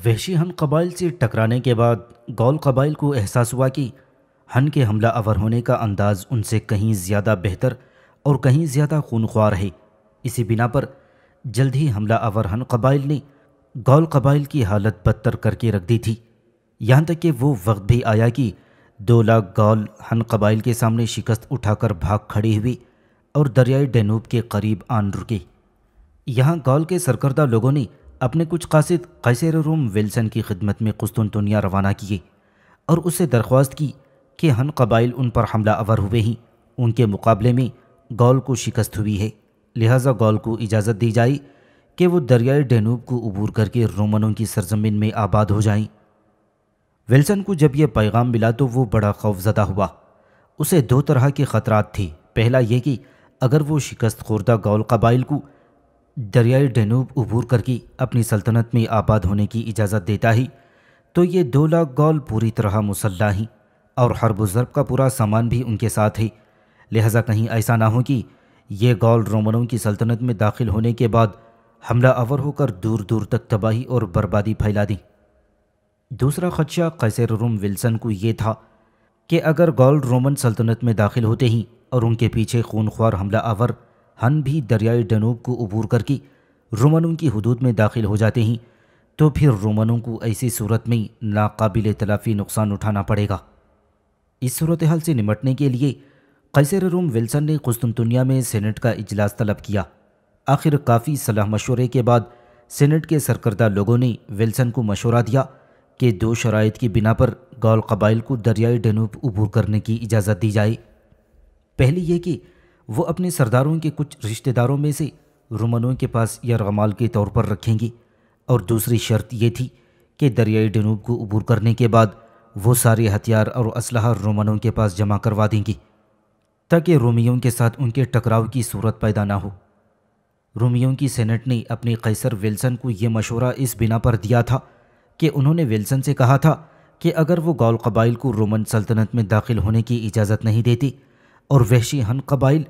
वहशी हन कबाइल से टकराने के बाद गौल कबाइल को एहसास हुआ कि हन के हमला अवर होने का अंदाज़ उनसे कहीं ज़्यादा बेहतर और कहीं ज़्यादा खूनख्वार है इसी बिना पर जल्द ही हमला अवर हन कबाइल ने गौल कबाइल की हालत बदतर करके रख दी थी यहाँ तक कि वो वक्त भी आया कि दो लाख गौल हन कबाइल के सामने शिकस्त उठाकर भाग खड़ी हुई और दरियाई डेनूब के करीब आन रुके यहाँ गौल के सरकर्दा लोगों ने अपने कुछ कासिद कैसे रूम विल्सन की खिदमत में कुस्तुनतुनिया रवाना किए और उससे दरख्वास्त की कि हन कबाइल उन पर हमला अवर हुए ही उनके मुकाबले में गौल को शिकस्त हुई है लिहाजा गौल को इजाज़त दी जाए कि वो दरियाए डेनूब को अबूर करके रोमनों की सरजमीन में आबाद हो जाएं। विल्सन को जब यह पैगाम मिला तो वो बड़ा खौफजदा हुआ उसे दो तरह के ख़तरात थे पहला ये कि अगर वो शिकस्त खुर्दा गौल कबाइल को दरियाए डेनूब अबूर करके अपनी सल्तनत में आबाद होने की इजाज़त देता ही तो ये दो लाख गौल पूरी तरह मुसल्ला ही और हर बुजुर्ग का पूरा सामान भी उनके साथ है लिहाजा कहीं ऐसा ना हो कि ये गौल रोमनों की सल्तनत में दाखिल होने के बाद हमला आवर होकर दूर दूर तक तबाही और बर्बादी फैला दी दूसरा खदशा कैसर रोम विल्सन को ये था कि अगर गौल रोमन सल्तनत में दाखिल होते ही और उनके पीछे खूनख्वार हमला आवर हन भी दरियाई डनूब को अबूर करके रोमनों की हदूद में दाखिल हो जाते ही तो फिर रोमनों को ऐसी सूरत में नाकाबिल तलाफ़ी नुकसान उठाना पड़ेगा इस सूरत हाल से निमटने के लिए कैसर रूम विल्सन ने कुस्तुनतुनिया में सेनेट का इजलास तलब किया आखिर काफ़ी सलाह मशवरे के बाद सेनेट के सरकर्दा लोगों ने विल्सन को मशवरा दिया कि दो शराइ की बिना पर गौल कबाइल को दरियाई डनूब अबूर करने की इजाज़त दी जाए पहली ये कि वह अपने सरदारों के कुछ रिश्तेदारों में से रोमनों के पास रमाल के तौर पर रखेंगी और दूसरी शर्त ये थी कि दरियाई डनूब को अबूर करने के बाद वो सारे हथियार और असलाह रोमनों के पास जमा करवा देंगी ताकि रोमियों के साथ उनके टकराव की सूरत पैदा ना हो रोमियों की सेनेट ने अपने कैसर विल्सन को यह मशूरा इस बिना पर दिया था कि उन्होंने विल्सन से कहा था कि अगर वो गौल कबाइल को रोमन सल्तनत में दाखिल होने की इजाज़त नहीं देती और वहशी हन कबाइल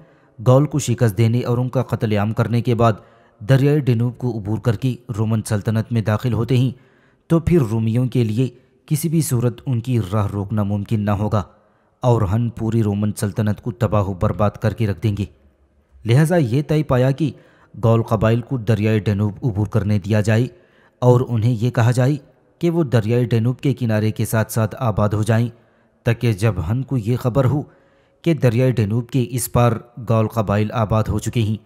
गौल को शिकस्त देने और उनका कतलेआम करने के बाद दरियाए डेनूब को अबूर करके रोमन सल्तनत में दाखिल होते ही तो फिर रोमियों के लिए किसी भी सूरत उनकी राह रोकना मुमकिन ना होगा और हन पूरी रोमन सल्तनत को तबाह बर्बाद करके रख देंगे लिहाजा ये तय पाया कि गौल कबाइल को दरियाए डेनूब अबूर करने दिया जाए और उन्हें यह कहा जाए कि वो दरियाए डेनूब के किनारे के साथ साथ आबाद हो जाएं ताकि जब हन को ये खबर हो कि दरियाए डेनूब के इस पार गौल कबाइल आबाद हो चुके हैं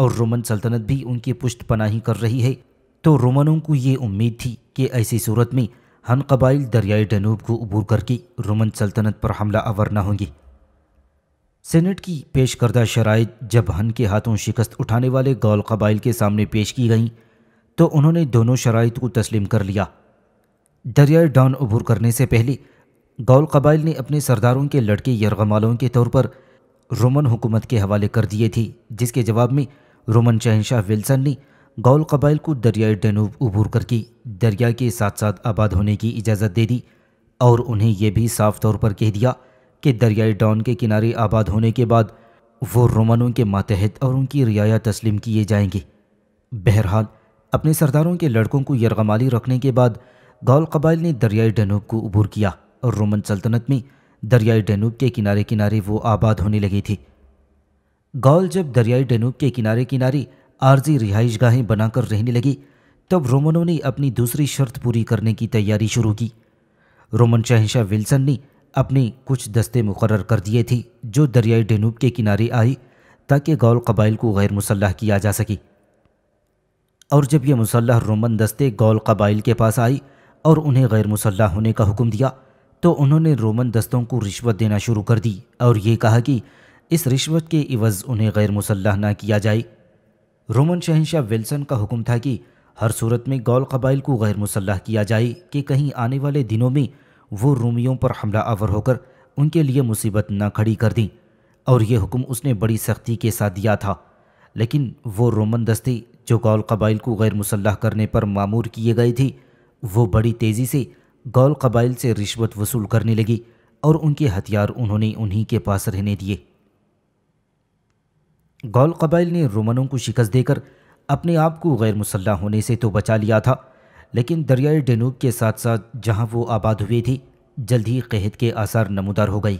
और रोमन सल्तनत भी उनकी पुष्ट पनाही कर रही है तो रोमनों को ये उम्मीद थी कि ऐसी सूरत में हन कबाइल दरियाई डनूब को अबूर करके रोमन सल्तनत पर हमला आवर न होंगी सेनेट की पेश करदा शराइ जब हन के हाथों शिकस्त उठाने वाले गौल कबाइल के सामने पेश की गईं तो उन्होंने दोनों शराइ को तस्लीम कर लिया दरियाई डाउन अबूर करने से पहले गौल कबाइल ने अपने सरदारों के लड़के यरगमालों के तौर पर रोमन हुकूमत के हवाले कर दिए थे जिसके जवाब में रोमन शहनशाह विल्सन ने गौल कबाइल को दरियाई डेनूब उबूर करके दरिया के साथ साथ आबाद होने की इजाज़त दे दी और उन्हें यह भी साफ तौर पर कह दिया कि दरियाई डॉन के किनारे आबाद होने के बाद वो रोमनों के मातहत और उनकी रियाया तस्लीम किए जाएंगे बहरहाल अपने सरदारों के लड़कों को यरगमाली रखने के बाद गौल कबाइल ने दरियाई डेनूब को उबूर किया और रोमन सल्तनत में दरियाई डेनूब के किनारे किनारे वो आबाद होने लगे थे गौल जब दरियाई डेनूब के किनारे किनारे आर्जी रिहाइश गाहें बनाकर रहने लगे तब रोमनों ने अपनी दूसरी शर्त पूरी करने की तैयारी शुरू की रोमन शहनशाह विल्सन ने अपने कुछ दस्ते मुकर कर दिए थे जो दरियाई डेनूब के किनारे आए ताकि गौल कबाइल को गैर मुसल्ह किया जा सके और जब यह मुसल्ह रोमन दस्ते गौल कबाइल के पास आई और उन्हें गैर मुसल्ह होने का हुक्म दिया तो उन्होंने रोमन दस्तों को रिश्वत देना शुरू कर दी और ये कहा कि इस रिश्वत के इवज़ उन्हें गैर मुसल्ह ना किया जाए रोमन शहनशाह विल्सन का हुक्म था कि हर सूरत में गौल कबाइल को गैर मुसल्ह किया जाए कि कहीं आने वाले दिनों में वो रोमियों पर हमला आवर होकर उनके लिए मुसीबत न खड़ी कर दी और ये हुक्म उसने बड़ी सख्ती के साथ दिया था लेकिन वो रोमन दस्ती जो गौल कबाइल को गैर मुसल्ह करने पर मामूर किए गए थे वो बड़ी तेज़ी से गौल कबाइल से रिश्वत वसूल करने लगी और उनके हथियार उन्होंने उन्हीं के पास रहने दिए गौल कबाइल ने रोमनों को शिकस्त देकर अपने आप को गैर मुसल्ला होने से तो बचा लिया था लेकिन दरियाए डेनूब के साथ साथ जहाँ वो आबाद हुई थी जल्द ही कहत के आसार नमदार हो गई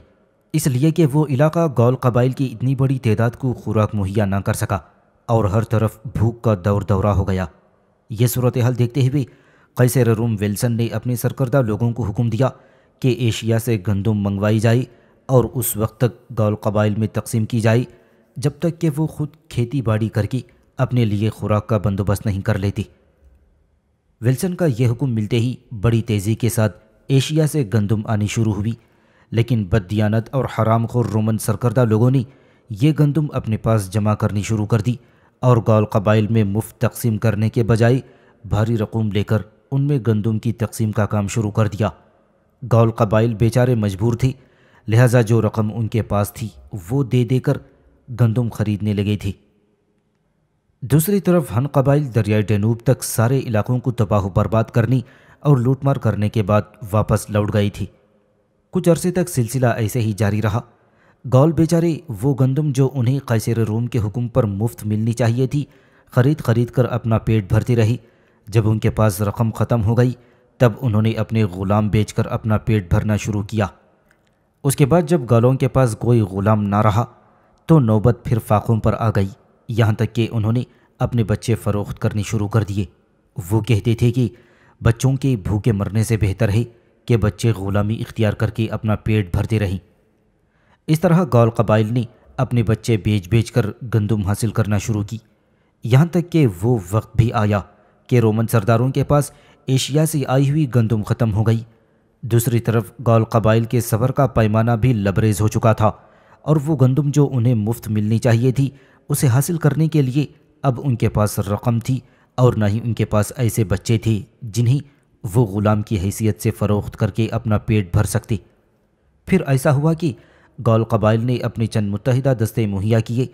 इसलिए कि वो इलाका गौल कबाइल की इतनी बड़ी तदाद को खुराक मुहैया ना कर सका और हर तरफ भूख का दौर दौरा हो गया यह सूरत हाल देखते हुए कैसर रूम विल्सन ने अपने सरकर्दा लोगों को हुक्म दिया कि एशिया से गंदम मंगवाई जाए और उस वक्त तक गौल कबाइल में तकसीम की जाए जब तक कि वो खुद खेती बाड़ी करके अपने लिए खुराक का बंदोबस्त नहीं कर लेती विल्सन का यह हुक्म मिलते ही बड़ी तेज़ी के साथ एशिया से गंदम आनी शुरू हुई लेकिन बददियानत और हराम खोर रोमन सरकर्दा लोगों ने यह गंदम अपने पास जमा करनी शुरू कर दी और गौल कबाइल में मुफ्त तकसीम करने के बजाय भारी रकूम लेकर उनमें गंदम की तकसीम का काम शुरू कर दिया गौल कबाइल बेचारे मजबूर थे लिहाजा जो रकम उनके पास थी वो दे देकर गंदम खरीदने लगी थी दूसरी तरफ हन कबाइल दरियाए डेनूब तक सारे इलाकों को तबाह बर्बाद करने और लूटमार करने के बाद वापस लौट गई थी कुछ अरसे तक सिलसिला ऐसे ही जारी रहा गौल बेचारे वो गंदम जो उन्हें कैसर रोम के हुक्म पर मुफ्त मिलनी चाहिए थी खरीद खरीद कर अपना पेट भरती रही जब उनके पास रकम ख़त्म हो गई तब उन्होंने अपने ग़ुलाम बेचकर अपना पेट भरना शुरू किया उसके बाद जब गौलों के पास कोई ग़ुलाम ना रहा तो नौबत फिर फाखों पर आ गई यहाँ तक कि उन्होंने अपने बच्चे फ़रोख्त करने शुरू कर दिए वो कहते थे कि बच्चों के भूखे मरने से बेहतर है कि बच्चे ग़ुलामी इख्तियार करके अपना पेट भरते रहें इस तरह गौल कबाइल ने अपने बच्चे बेच बेच कर गंदम हासिल करना शुरू की यहाँ तक कि वो वक्त भी आया कि रोमन सरदारों के पास एशिया से आई हुई गंदम ख़त्म हो गई दूसरी तरफ गौल कबाइल के सफ़र का पैमाना भी लबरेज हो चुका था और वो गंदम जो उन्हें मुफ्त मिलनी चाहिए थी उसे हासिल करने के लिए अब उनके पास रकम थी और ना ही उनके पास ऐसे बच्चे थे जिन्हें वो ग़ुलाम की हैसियत से फ़रोख्त करके अपना पेट भर सकते फिर ऐसा हुआ कि गौल कबाइल ने अपने चंद मुतहदा दस्ते मुहैया किए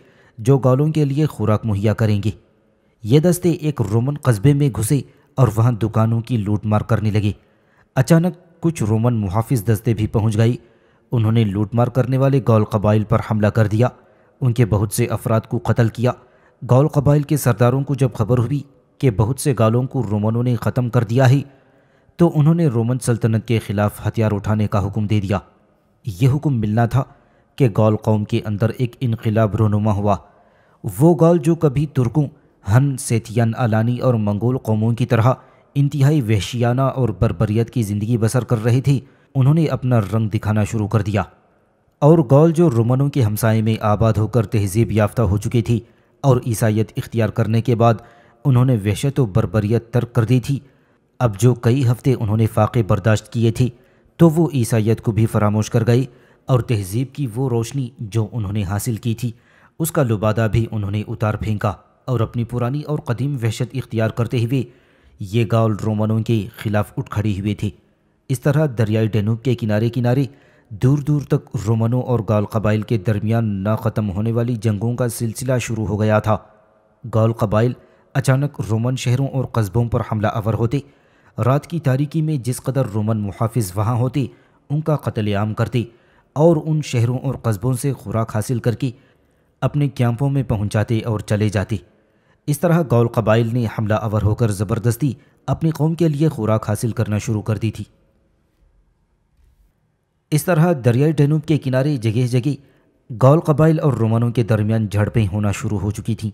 जो गौलों के लिए खुराक मुहैया करेंगे ये दस्ते एक रोमन कस्बे में घुसे और वहाँ दुकानों की लूट मार करने लगे अचानक कुछ रोमन मुहाफिज दस्ते भी पहुँच गई उन्होंने लूटमार करने वाले गौल कबाइल पर हमला कर दिया उनके बहुत से अफराद को कत्ल किया गौल कबाइल के सरदारों को जब खबर हुई कि बहुत से गालों को रोमनों ने ख़त्म कर दिया है तो उन्होंने रोमन सल्तनत के ख़िलाफ़ हथियार उठाने का हुक्म दे दिया ये हुक्म मिलना था कि गौल कौम के अंदर एक इनकलाब रोनुमा हुआ वो गौल जो कभी तुर्कों हन सेथियन अलानी और मंगोल कौमों की तरह इंतहाई वहशियाना और बरबरीत की ज़िंदगी बसर कर रही थी उन्होंने अपना रंग दिखाना शुरू कर दिया और गौल जो रोमनों के हमसाए में आबाद होकर तहजीब याफ्ता हो चुकी थी और ईसाइत इख्तियार करने के बाद उन्होंने वहशत व बरबरीत तर्क कर दी थी अब जो कई हफ्ते उन्होंने फाके बर्दाश्त किए थे तो वो ईसाइत को भी फरामोश कर गई और तहजीब की वो रोशनी जो उन्होंने हासिल की थी उसका लुबादा भी उन्होंने उतार फेंका और अपनी पुरानी और कदीम वहशत इख्तियार करते हुए ये गाउल रोमनों के ख़िलाफ़ उठ खड़ी हुए थी इस तरह दरियाई डेनूब के किनारे किनारे दूर दूर तक रोमनों और गाल कबाइल के दरमियान ना ख़त्म होने वाली जंगों का सिलसिला शुरू हो गया था गाल कबाइल अचानक रोमन शहरों और कस्बों पर हमला आवर होते रात की तारीकी में जिस कदर रोमन मुहाफ़ वहाँ होते उनका कत्लेआम करते और उन शहरों और कस्बों से खुराक हासिल करके अपने कैंपों में पहुँचाते और चले जाते इस तरह गौल कबाइल ने हमला अवर होकर ज़बरदस्ती अपनी कौम के लिए खुराक हासिल करना शुरू कर दी थी इस तरह दरियाई डेनूब के किनारे जगह जगह गौल कबाइल और रोमनों के दरमियान झड़पें होना शुरू हो चुकी थीं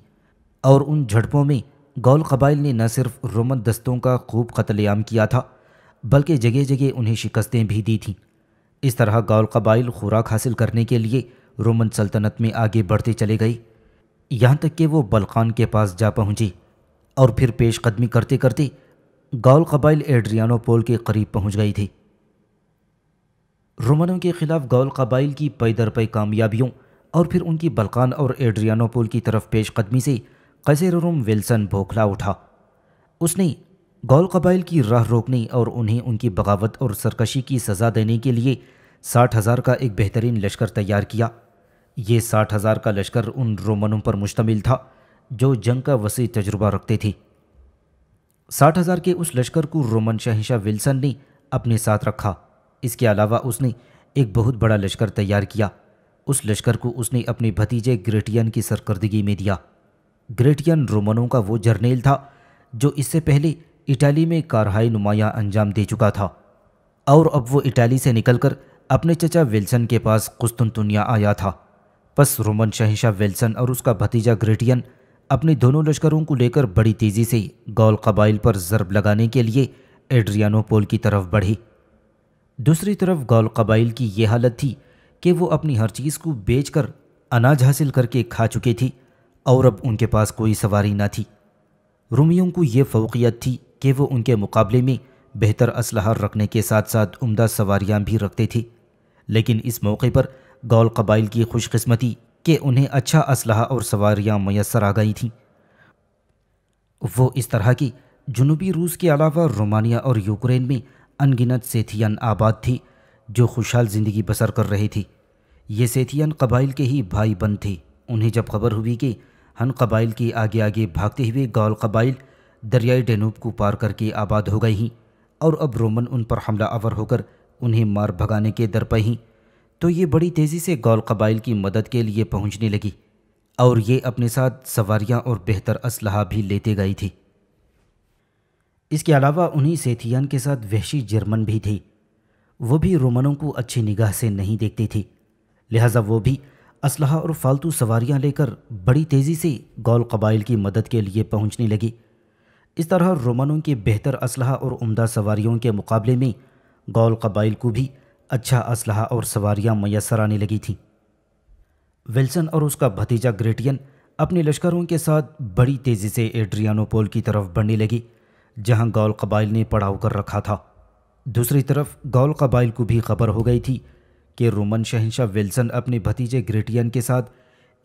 और उन झड़पों में गौल कबाइल ने न सिर्फ रोमन दस्तों का खूब कत्लेआम किया था बल्कि जगह जगह उन्हें शिकस्तें भी दी थीं इस तरह गौल कबाइल खुराक हासिल करने के लिए रोमन सल्तनत में आगे बढ़ते चले गए यहाँ तक कि वो बलकान के पास जा पहुँचे और फिर पेशकदमी करते करते गौल कबाइल एड्रियानोपोल के करीब पहुँच गई थी रोमनों के खिलाफ गौल कबाइल की पई दर कामयाबियों और फिर उनकी बलकान और एड्रियानोपोल की तरफ पेश कदमी से कैसेर रोम विल्सन भोखला उठा उसने गौल कबाइल की राह रोकने और उन्हें उनकी बगावत और सरकशी की सज़ा देने के लिए साठ हज़ार का एक बेहतरीन लश्कर तैयार किया ये साठ हज़ार का लश्कर उन रोमनों पर मुश्तमिल था जो जंग का वसी तजुर्बा रखते थे साठ हज़ार के उस लश्कर को रोमन शहशाह विल्सन ने अपने साथ रखा इसके अलावा उसने एक बहुत बड़ा लश्कर तैयार किया उस लश्कर को उसने अपने भतीजे ग्रेटियन की सरकर्दगी में दिया ग्रेटियन रोमनों का वो जर्नेल था जो इससे पहले इटाली में कारहाई नुमाया अंजाम दे चुका था और अब वो इटाली से निकलकर अपने चचा विल्सन के पास कुस्तुनतुनिया आया था बस रोमन शहशाह विल्सन और उसका भतीजा ग्रेटियन अपने दोनों लश्करों को लेकर बड़ी तेज़ी से गौल कबाइल पर ज़रब लगाने के लिए एड्रियानोपोल की तरफ बढ़ी दूसरी तरफ गौल कबाइल की यह हालत थी कि वो अपनी हर चीज़ को बेचकर अनाज हासिल करके खा चुके थी और अब उनके पास कोई सवारी ना थी रूमियों को ये फोकियत थी कि वो उनके मुकाबले में बेहतर असलहा रखने के साथ साथ उमदा सवारियाँ भी रखते थे लेकिन इस मौके पर गौल कबाइल की खुशकस्मती कि उन्हें अच्छा असलहा और सवारियाँ मैसर आ गई थीं वो इस तरह की जनूबी रूस के अलावा रोमानिया और यूक्रेन में अनगिनत सेथियन आबाद थी जो खुशहाल ज़िंदगी बसर कर रही थी ये सेथियन कबाइल के ही भाई बंद थे उन्हें जब खबर हुई कि हन कबाइल के आगे आगे भागते हुए गौल कबाइल दरियाई डेनूब को पार करके आबाद हो गई हैं और अब रोमन उन पर हमला आवर होकर उन्हें मार भगाने के दर पर ही तो ये बड़ी तेज़ी से गौल कबाइल की मदद के लिए पहुंचने लगी और ये अपने साथ सवारियां और बेहतर असलहा भी लेते गई थी इसके अलावा उन्हीं सेथियन के साथ वहशी जर्मन भी थी वो भी रोमनों को अच्छी निगाह से नहीं देखती थी लिहाजा वो भी असलहा और फालतू सवारियां लेकर बड़ी तेज़ी से गौल कबाइल की मदद के लिए पहुंचने लगी इस तरह रोमनों के बेहतर असलहा और उम्दा सवारियों के मुकाबले में गौल कबाइल को भी अच्छा असलहा और सवारियां मैसर आने लगी थीं विल्सन और उसका भतीजा ग्रेटियन अपने लश्करों के साथ बड़ी तेज़ी से एड्रियानोपोल की तरफ बढ़ने लगी जहां गौल कबाइल ने पड़ाव कर रखा था दूसरी तरफ गौल कबाइल को भी खबर हो गई थी कि रोमन शहनशाह विल्सन अपने भतीजे ग्रेटियन के साथ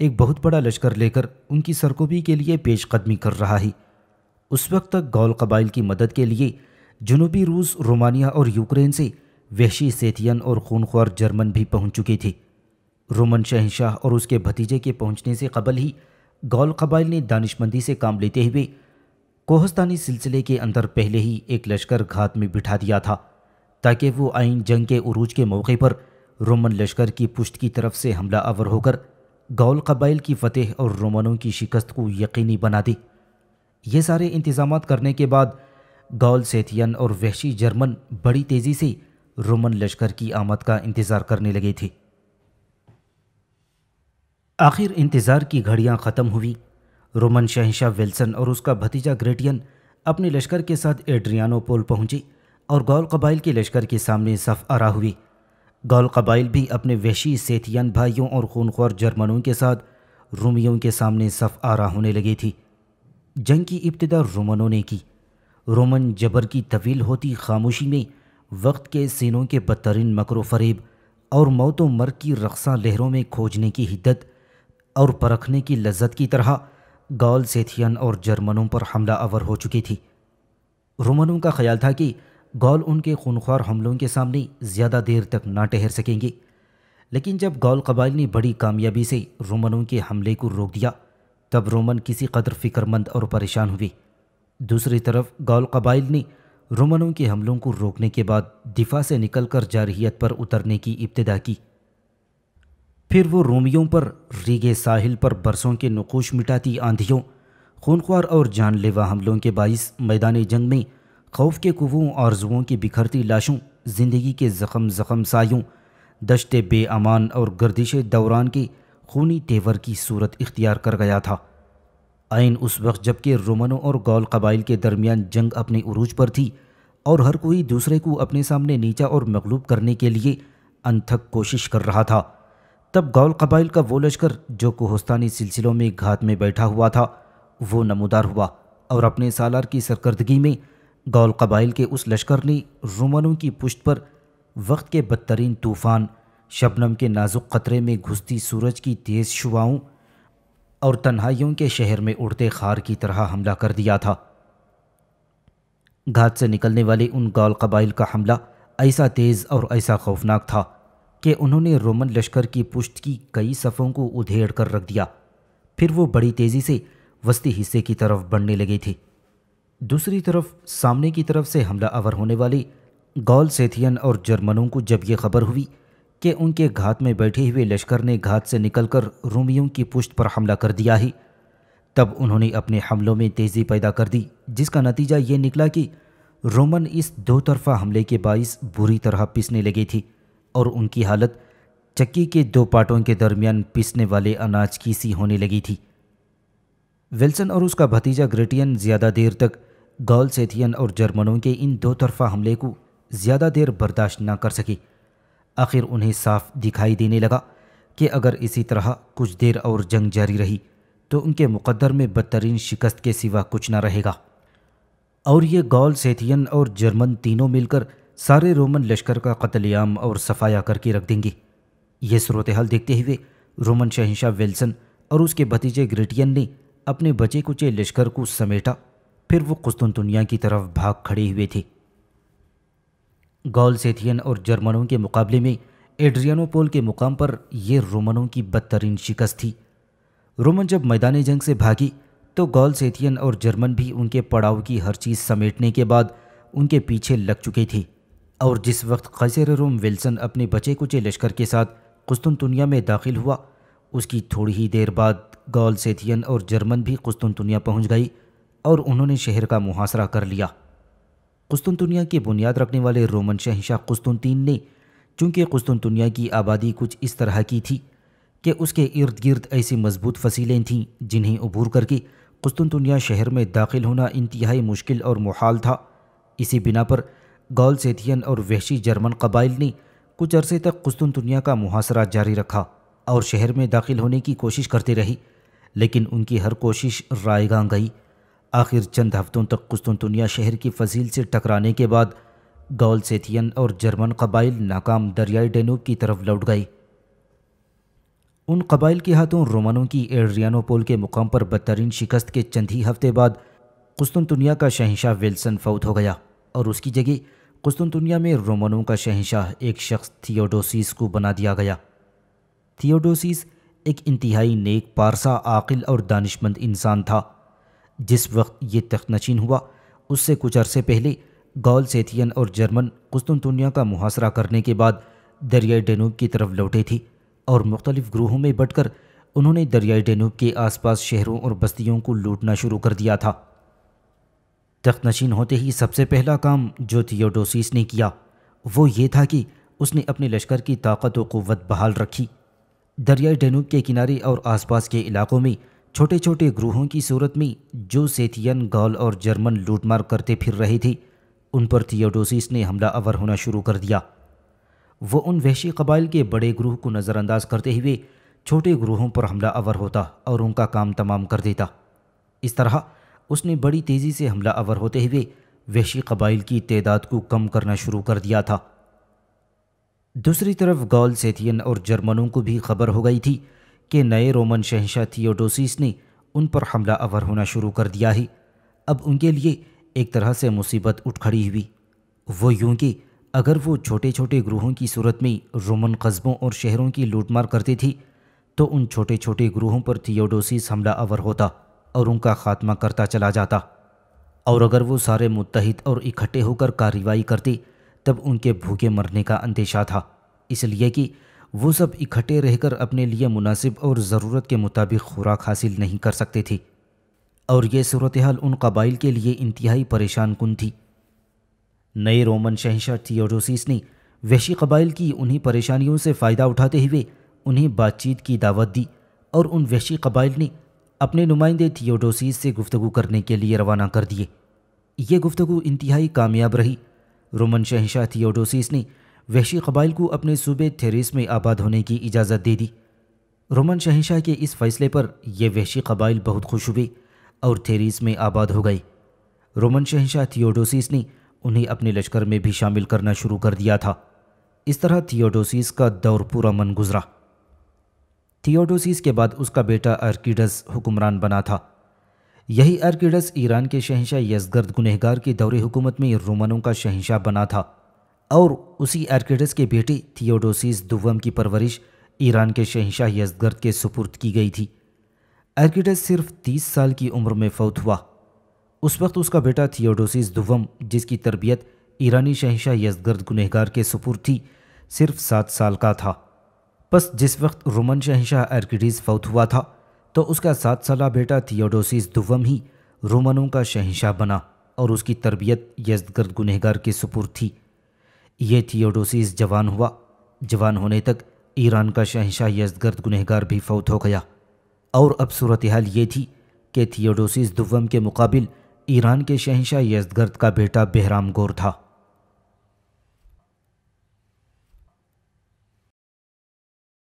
एक बहुत बड़ा लश्कर लेकर उनकी सरकोबी के लिए पेशकदमी कर रहा है उस वक्त तक गौल कबाइल की मदद के लिए जनूबी रूस रोमानिया और यूक्रेन से वहशी सेथियन और खूनख्वार जर्मन भी पहुंच चुके थे रोमन शहनशाह और उसके भतीजे के पहुंचने से कबल ही गौल कबाइल ने दानिशमंदी से काम लेते हुए कोहस्तानी सिलसिले के अंदर पहले ही एक लश्कर घात में बिठा दिया था ताकि वो आइन जंग के उरूज के मौके पर रोमन लश्कर की पुश्त की तरफ से हमला अवर होकर गौल कबाइल की फतेह और रोमनों की शिकस्त को यकीनी बना दी ये सारे इंतज़ाम करने के बाद गौल सेथियन और वहशी जर्मन बड़ी तेज़ी से रोमन लश्कर की आमद का इंतज़ार करने लगे थे आखिर इंतज़ार की घड़ियां ख़त्म हुई रोमन शहशाह विल्सन और उसका भतीजा ग्रेटियन अपने लश्कर के साथ एड्रियानो पोल और गौल कबाइल के लश्कर के सामने सफ आरा हुई गौल कबाइल भी अपने वहशी सेथियन भाइयों और खूनखोर जर्मनों के साथ रोमियों के सामने सफ आरा होने लगी थी जंग की इब्तदा रोमनों ने की रोमन जबर की तवील होती खामोशी में वक्त के सीनों के बदतरीन मकर फरेब और मौत मर की रकसा लहरों में खोजने की हिद्दत और परखने की लज्जत की तरह गॉल सेथियन और जर्मनों पर हमला अवर हो चुकी थी रोमनों का ख्याल था कि गॉल उनके खूनख्वार हमलों के सामने ज़्यादा देर तक ना ठहर सकेंगे लेकिन जब गॉल कबाइल ने बड़ी कामयाबी से रोमनों के हमले को रोक दिया तब रोमन किसी कदर फ़िक्रमंद और परेशान हुए दूसरी तरफ गॉल कबाइल ने रोमनों के हमलों को रोकने के बाद दिफा से निकलकर जारहीत पर उतरने की इब्तदा की फिर वो रोमियों पर रीगे साहिल पर बरसों के नकोश मिटाती आंधियों खूनख्वार और जानलेवा हमलों के बाईस मैदान जंग में खौफ के कुवों आरजुओं की बिखरती लाशों ज़िंदगी के ज़ख्म जख्म सायों बे अमान और गर्दिश दौरान के खूनी तेवर की सूरत इख्तियार कर गया था आइन उस वक्त जबकि रोमनों और गौल कबाइल के दरमियान जंग अपने उरूज पर थी और हर कोई दूसरे को अपने सामने नीचा और मकलूब करने के लिए अनथक कोशिश कर रहा था तब गौल कबाइल का वो लश्कर जो कोहस्तानी सिलसिलों में घात में बैठा हुआ था वो नमोदार हुआ और अपने सालार की सरकर्दगी में गौल कबाइल के उस लश्कर ने रोमनों की पुष्ट पर वक्त के बदतरीन तूफ़ान शबनम के नाजुक ख़तरे में घुसती सूरज की तेज़ शुआओं और तन्हाइयों के शहर में उड़ते खार की तरह हमला कर दिया था घात से निकलने वाले उन गौल कबाइल का हमला ऐसा तेज़ और ऐसा खौफनाक था कि उन्होंने रोमन लश्कर की पुष्ट की कई सफ़ों को उधेड़ कर रख दिया फिर वो बड़ी तेज़ी से वस्ती हिस्से की तरफ बढ़ने लगे थे दूसरी तरफ सामने की तरफ से हमला अवर होने वाले गौल सेथियन और जर्मनों को जब ये खबर हुई कि उनके घात में बैठे हुए लश्कर ने घात से निकलकर रोमियों की पुष्ट पर हमला कर दिया ही तब उन्होंने अपने हमलों में तेज़ी पैदा कर दी जिसका नतीजा ये निकला कि रोमन इस दो तरफा हमले के बायस बुरी तरह पिसने लगे थी और उनकी हालत चक्की के दो पार्टों के दरमियान पिसने वाले अनाज की सी होने लगी थी विल्सन और उसका भतीजा ग्रेटियन ज़्यादा देर तक गॉल सेथियन और जर्मनों के इन दो तरफा हमले को ज़्यादा देर बर्दाश्त ना कर सके आखिर उन्हें साफ दिखाई देने लगा कि अगर इसी तरह कुछ देर और जंग जारी रही तो उनके मुकद्दर में बदतरीन शिकस्त के सिवा कुछ ना रहेगा और ये गॉल सेथियन और जर्मन तीनों मिलकर सारे रोमन लश्कर का कतलेआम और सफाया करके रख देंगे यह सूरत हाल देखते हुए रोमन शहनशाह विल्सन और उसके भतीजे ग्रेटियन ने अपने बचे कुचे लश्कर को समेटा फिर वो कुस्तुन दुनिया की तरफ भाग खड़े हुए थे गॉल सेथियन और जर्मनों के मुकाबले में एड्रियानोपोल के मुकाम पर यह रोमनों की बदतरीन शिकस्त थी रोमन जब मैदान जंग से भागी तो गॉल सेथियन और जर्मन भी उनके पड़ाव की हर चीज़ समेटने के बाद उनके पीछे लग चुके थे और जिस वक्त खजर रोम विल्सन अपने बचे कुचे लश्कर के साथ कुस्तुनतुनिया में दाखिल हुआ उसकी थोड़ी ही देर बाद गॉल सेथियन और जर्मन भी कुस्तुनतुनिया पहुंच गई और उन्होंने शहर का मुहासरा कर लिया कुस्तुनतुनिया की बुनियाद रखने वाले रोमन शहशाह कुस्तुनतीन ने चूँकि कुस्तुनतुनिया की आबादी कुछ इस तरह की थी कि उसके इर्द गिर्द ऐसी मजबूत फसीलें थीं जिन्हें अबूर करके कुस्तुनतुनिया शहर में दाखिल होना इंतहाई मुश्किल और मुहाल था इसी बिना पर गौल सेथियन और वहशी जर्मन कबाइल ने कुछ अरसे तक दुनिया का मुहासरा जारी रखा और शहर में दाखिल होने की कोशिश करते रही लेकिन उनकी हर कोशिश रायगा गई आखिर चंद हफ्तों तक दुनिया शहर की फजील से टकराने के बाद गौल सेथियन और जर्मन कबाइल नाकाम दरियाई डेनूब की तरफ लौट गई उन कबाइल के हाथों रोमानों की एड्रियानोपोल के मुकाम पर बदतरीन शिकस्त के चंद ही हफ्ते बाद दुनिया का शहनशाह विल्सन फौत हो गया और उसकी जगह कुस्तुनतुनिया में रोमनों का शहंशाह एक शख्स थियोडोसिस को बना दिया गया थियोडोसिस एक इंतहाई नेक पारसा आकिल और दानिशमंद इंसान था जिस वक्त ये तख्तनशीन हुआ उससे कुछ अरसे पहले गौल सेथियन और जर्मन कुस्तुनतुनिया का मुहासरा करने के बाद दरियाई डेनूब की तरफ लौटे थी और मुख्तलिफ़ ग्रोहों में बटकर उन्होंने दरियाई डेनूब के आसपास शहरों और बस्तियों को लूटना शुरू कर दिया था तख्त नशीन होते ही सबसे पहला काम जो थियोडोसिस ने किया वो ये था कि उसने अपने लश्कर की ताकत और क़वत बहाल रखी दरियाई डेनूब के किनारे और आसपास के इलाकों में छोटे छोटे ग्रोहों की सूरत में जो सेथियन गॉल और जर्मन लूटमार करते फिर रहे थे उन पर थियोडोसिस ने हमला अवर होना शुरू कर दिया वो उन वहशी कबाइल के बड़े ग्रोह को नज़रअंदाज करते हुए छोटे ग्रोहों पर हमला अवर होता और उनका काम तमाम कर देता इस तरह उसने बड़ी तेज़ी से हमला अवर होते हुए वैशी कबाइल की तदाद को कम करना शुरू कर दिया था दूसरी तरफ गॉल सेथियन और जर्मनों को भी खबर हो गई थी कि नए रोमन शहशाह थियोडोसिस ने उन पर हमला अवर होना शुरू कर दिया है अब उनके लिए एक तरह से मुसीबत उठ खड़ी हुई वो यूं कि अगर वो छोटे छोटे ग्रोहों की सूरत में रोमन कस्बों और शहरों की लूटमार करती थी तो उन छोटे छोटे ग्रोहों पर थियोडोसिस हमला अवर होता और उनका खात्मा करता चला जाता और अगर वो सारे मुतहद और इकट्ठे होकर कार्रवाई करती तब उनके भूखे मरने का अंदेशा था इसलिए कि वो सब इकट्ठे रहकर अपने लिए मुनासिब और ज़रूरत के मुताबिक खुराक हासिल नहीं कर सकते थे और ये सूरत हाल उन कबाइल के लिए इंतहाई परेशान कन थी नए रोमन शहशाह थियोडोसिस ने वैशी कबाइल की उन्हीं परेशानियों से फ़ायदा उठाते हुए उन्हें बातचीत की दावत दी और उन वैशी कबाइल ने अपने नुमाइंदे थियोडोसीस से गुफ्तु करने के लिए रवाना कर दिए ये गुफ्तु इंतहाई कामयाब रही रोमन शहशाह थियोडोसीस ने वहशी कबाइल को अपने सूबे थेरेस में आबाद होने की इजाज़त दे दी रोमन शहशाह के इस फैसले पर यह वहशी कबाइल बहुत खुश हुए और थेरेस में आबाद हो गए रोमन शहशाह थियोडोसीस ने उन्हें अपने लश्कर में भी शामिल करना शुरू कर दिया था इस तरह थियोडोसीस का दौर पूरा मन गुजरा थियोडोसिस के बाद उसका बेटा अर्किडस हुक्मरान बना था यही अर्किडस ईरान के शहंशाह यजगर्द गुनहगार की दौरे हुकूमत में रोमनों का शहंशाह बना था और उसी अर्किडस के बेटे थियोडोसिस दुवम की परवरिश ईरान के शहंशाह यजगर्द के सुपुर्द की गई थी अर्किडस सिर्फ तीस साल की उम्र में फौत हुआ उस वक्त उसका बेटा थियोडोसिस दुवम जिसकी तरबियत ईरानी शहंशाह यजगर्द गुनहगार के सुपुर थी सिर्फ सात साल का था बस जिस वक्त रोमन शहनशाह एर्किडीज फौत हुआ था तो उसका सात साल बेटा थियोडोसिस दुवम ही रोमनों का शहनशाह बना और उसकी तरबियत यजगर्द गुनहगार के सुपुर थी ये थियोडोसिस जवान हुआ जवान होने तक ईरान का शहनशाह यजगर्द गुनहगार भी फौत हो गया और अब सूरत हाल ये थी कि थियोडोसिस दुवम के मुकाबिल ईरान के शहनशाह यजगर्द का बेटा बहराम गोर था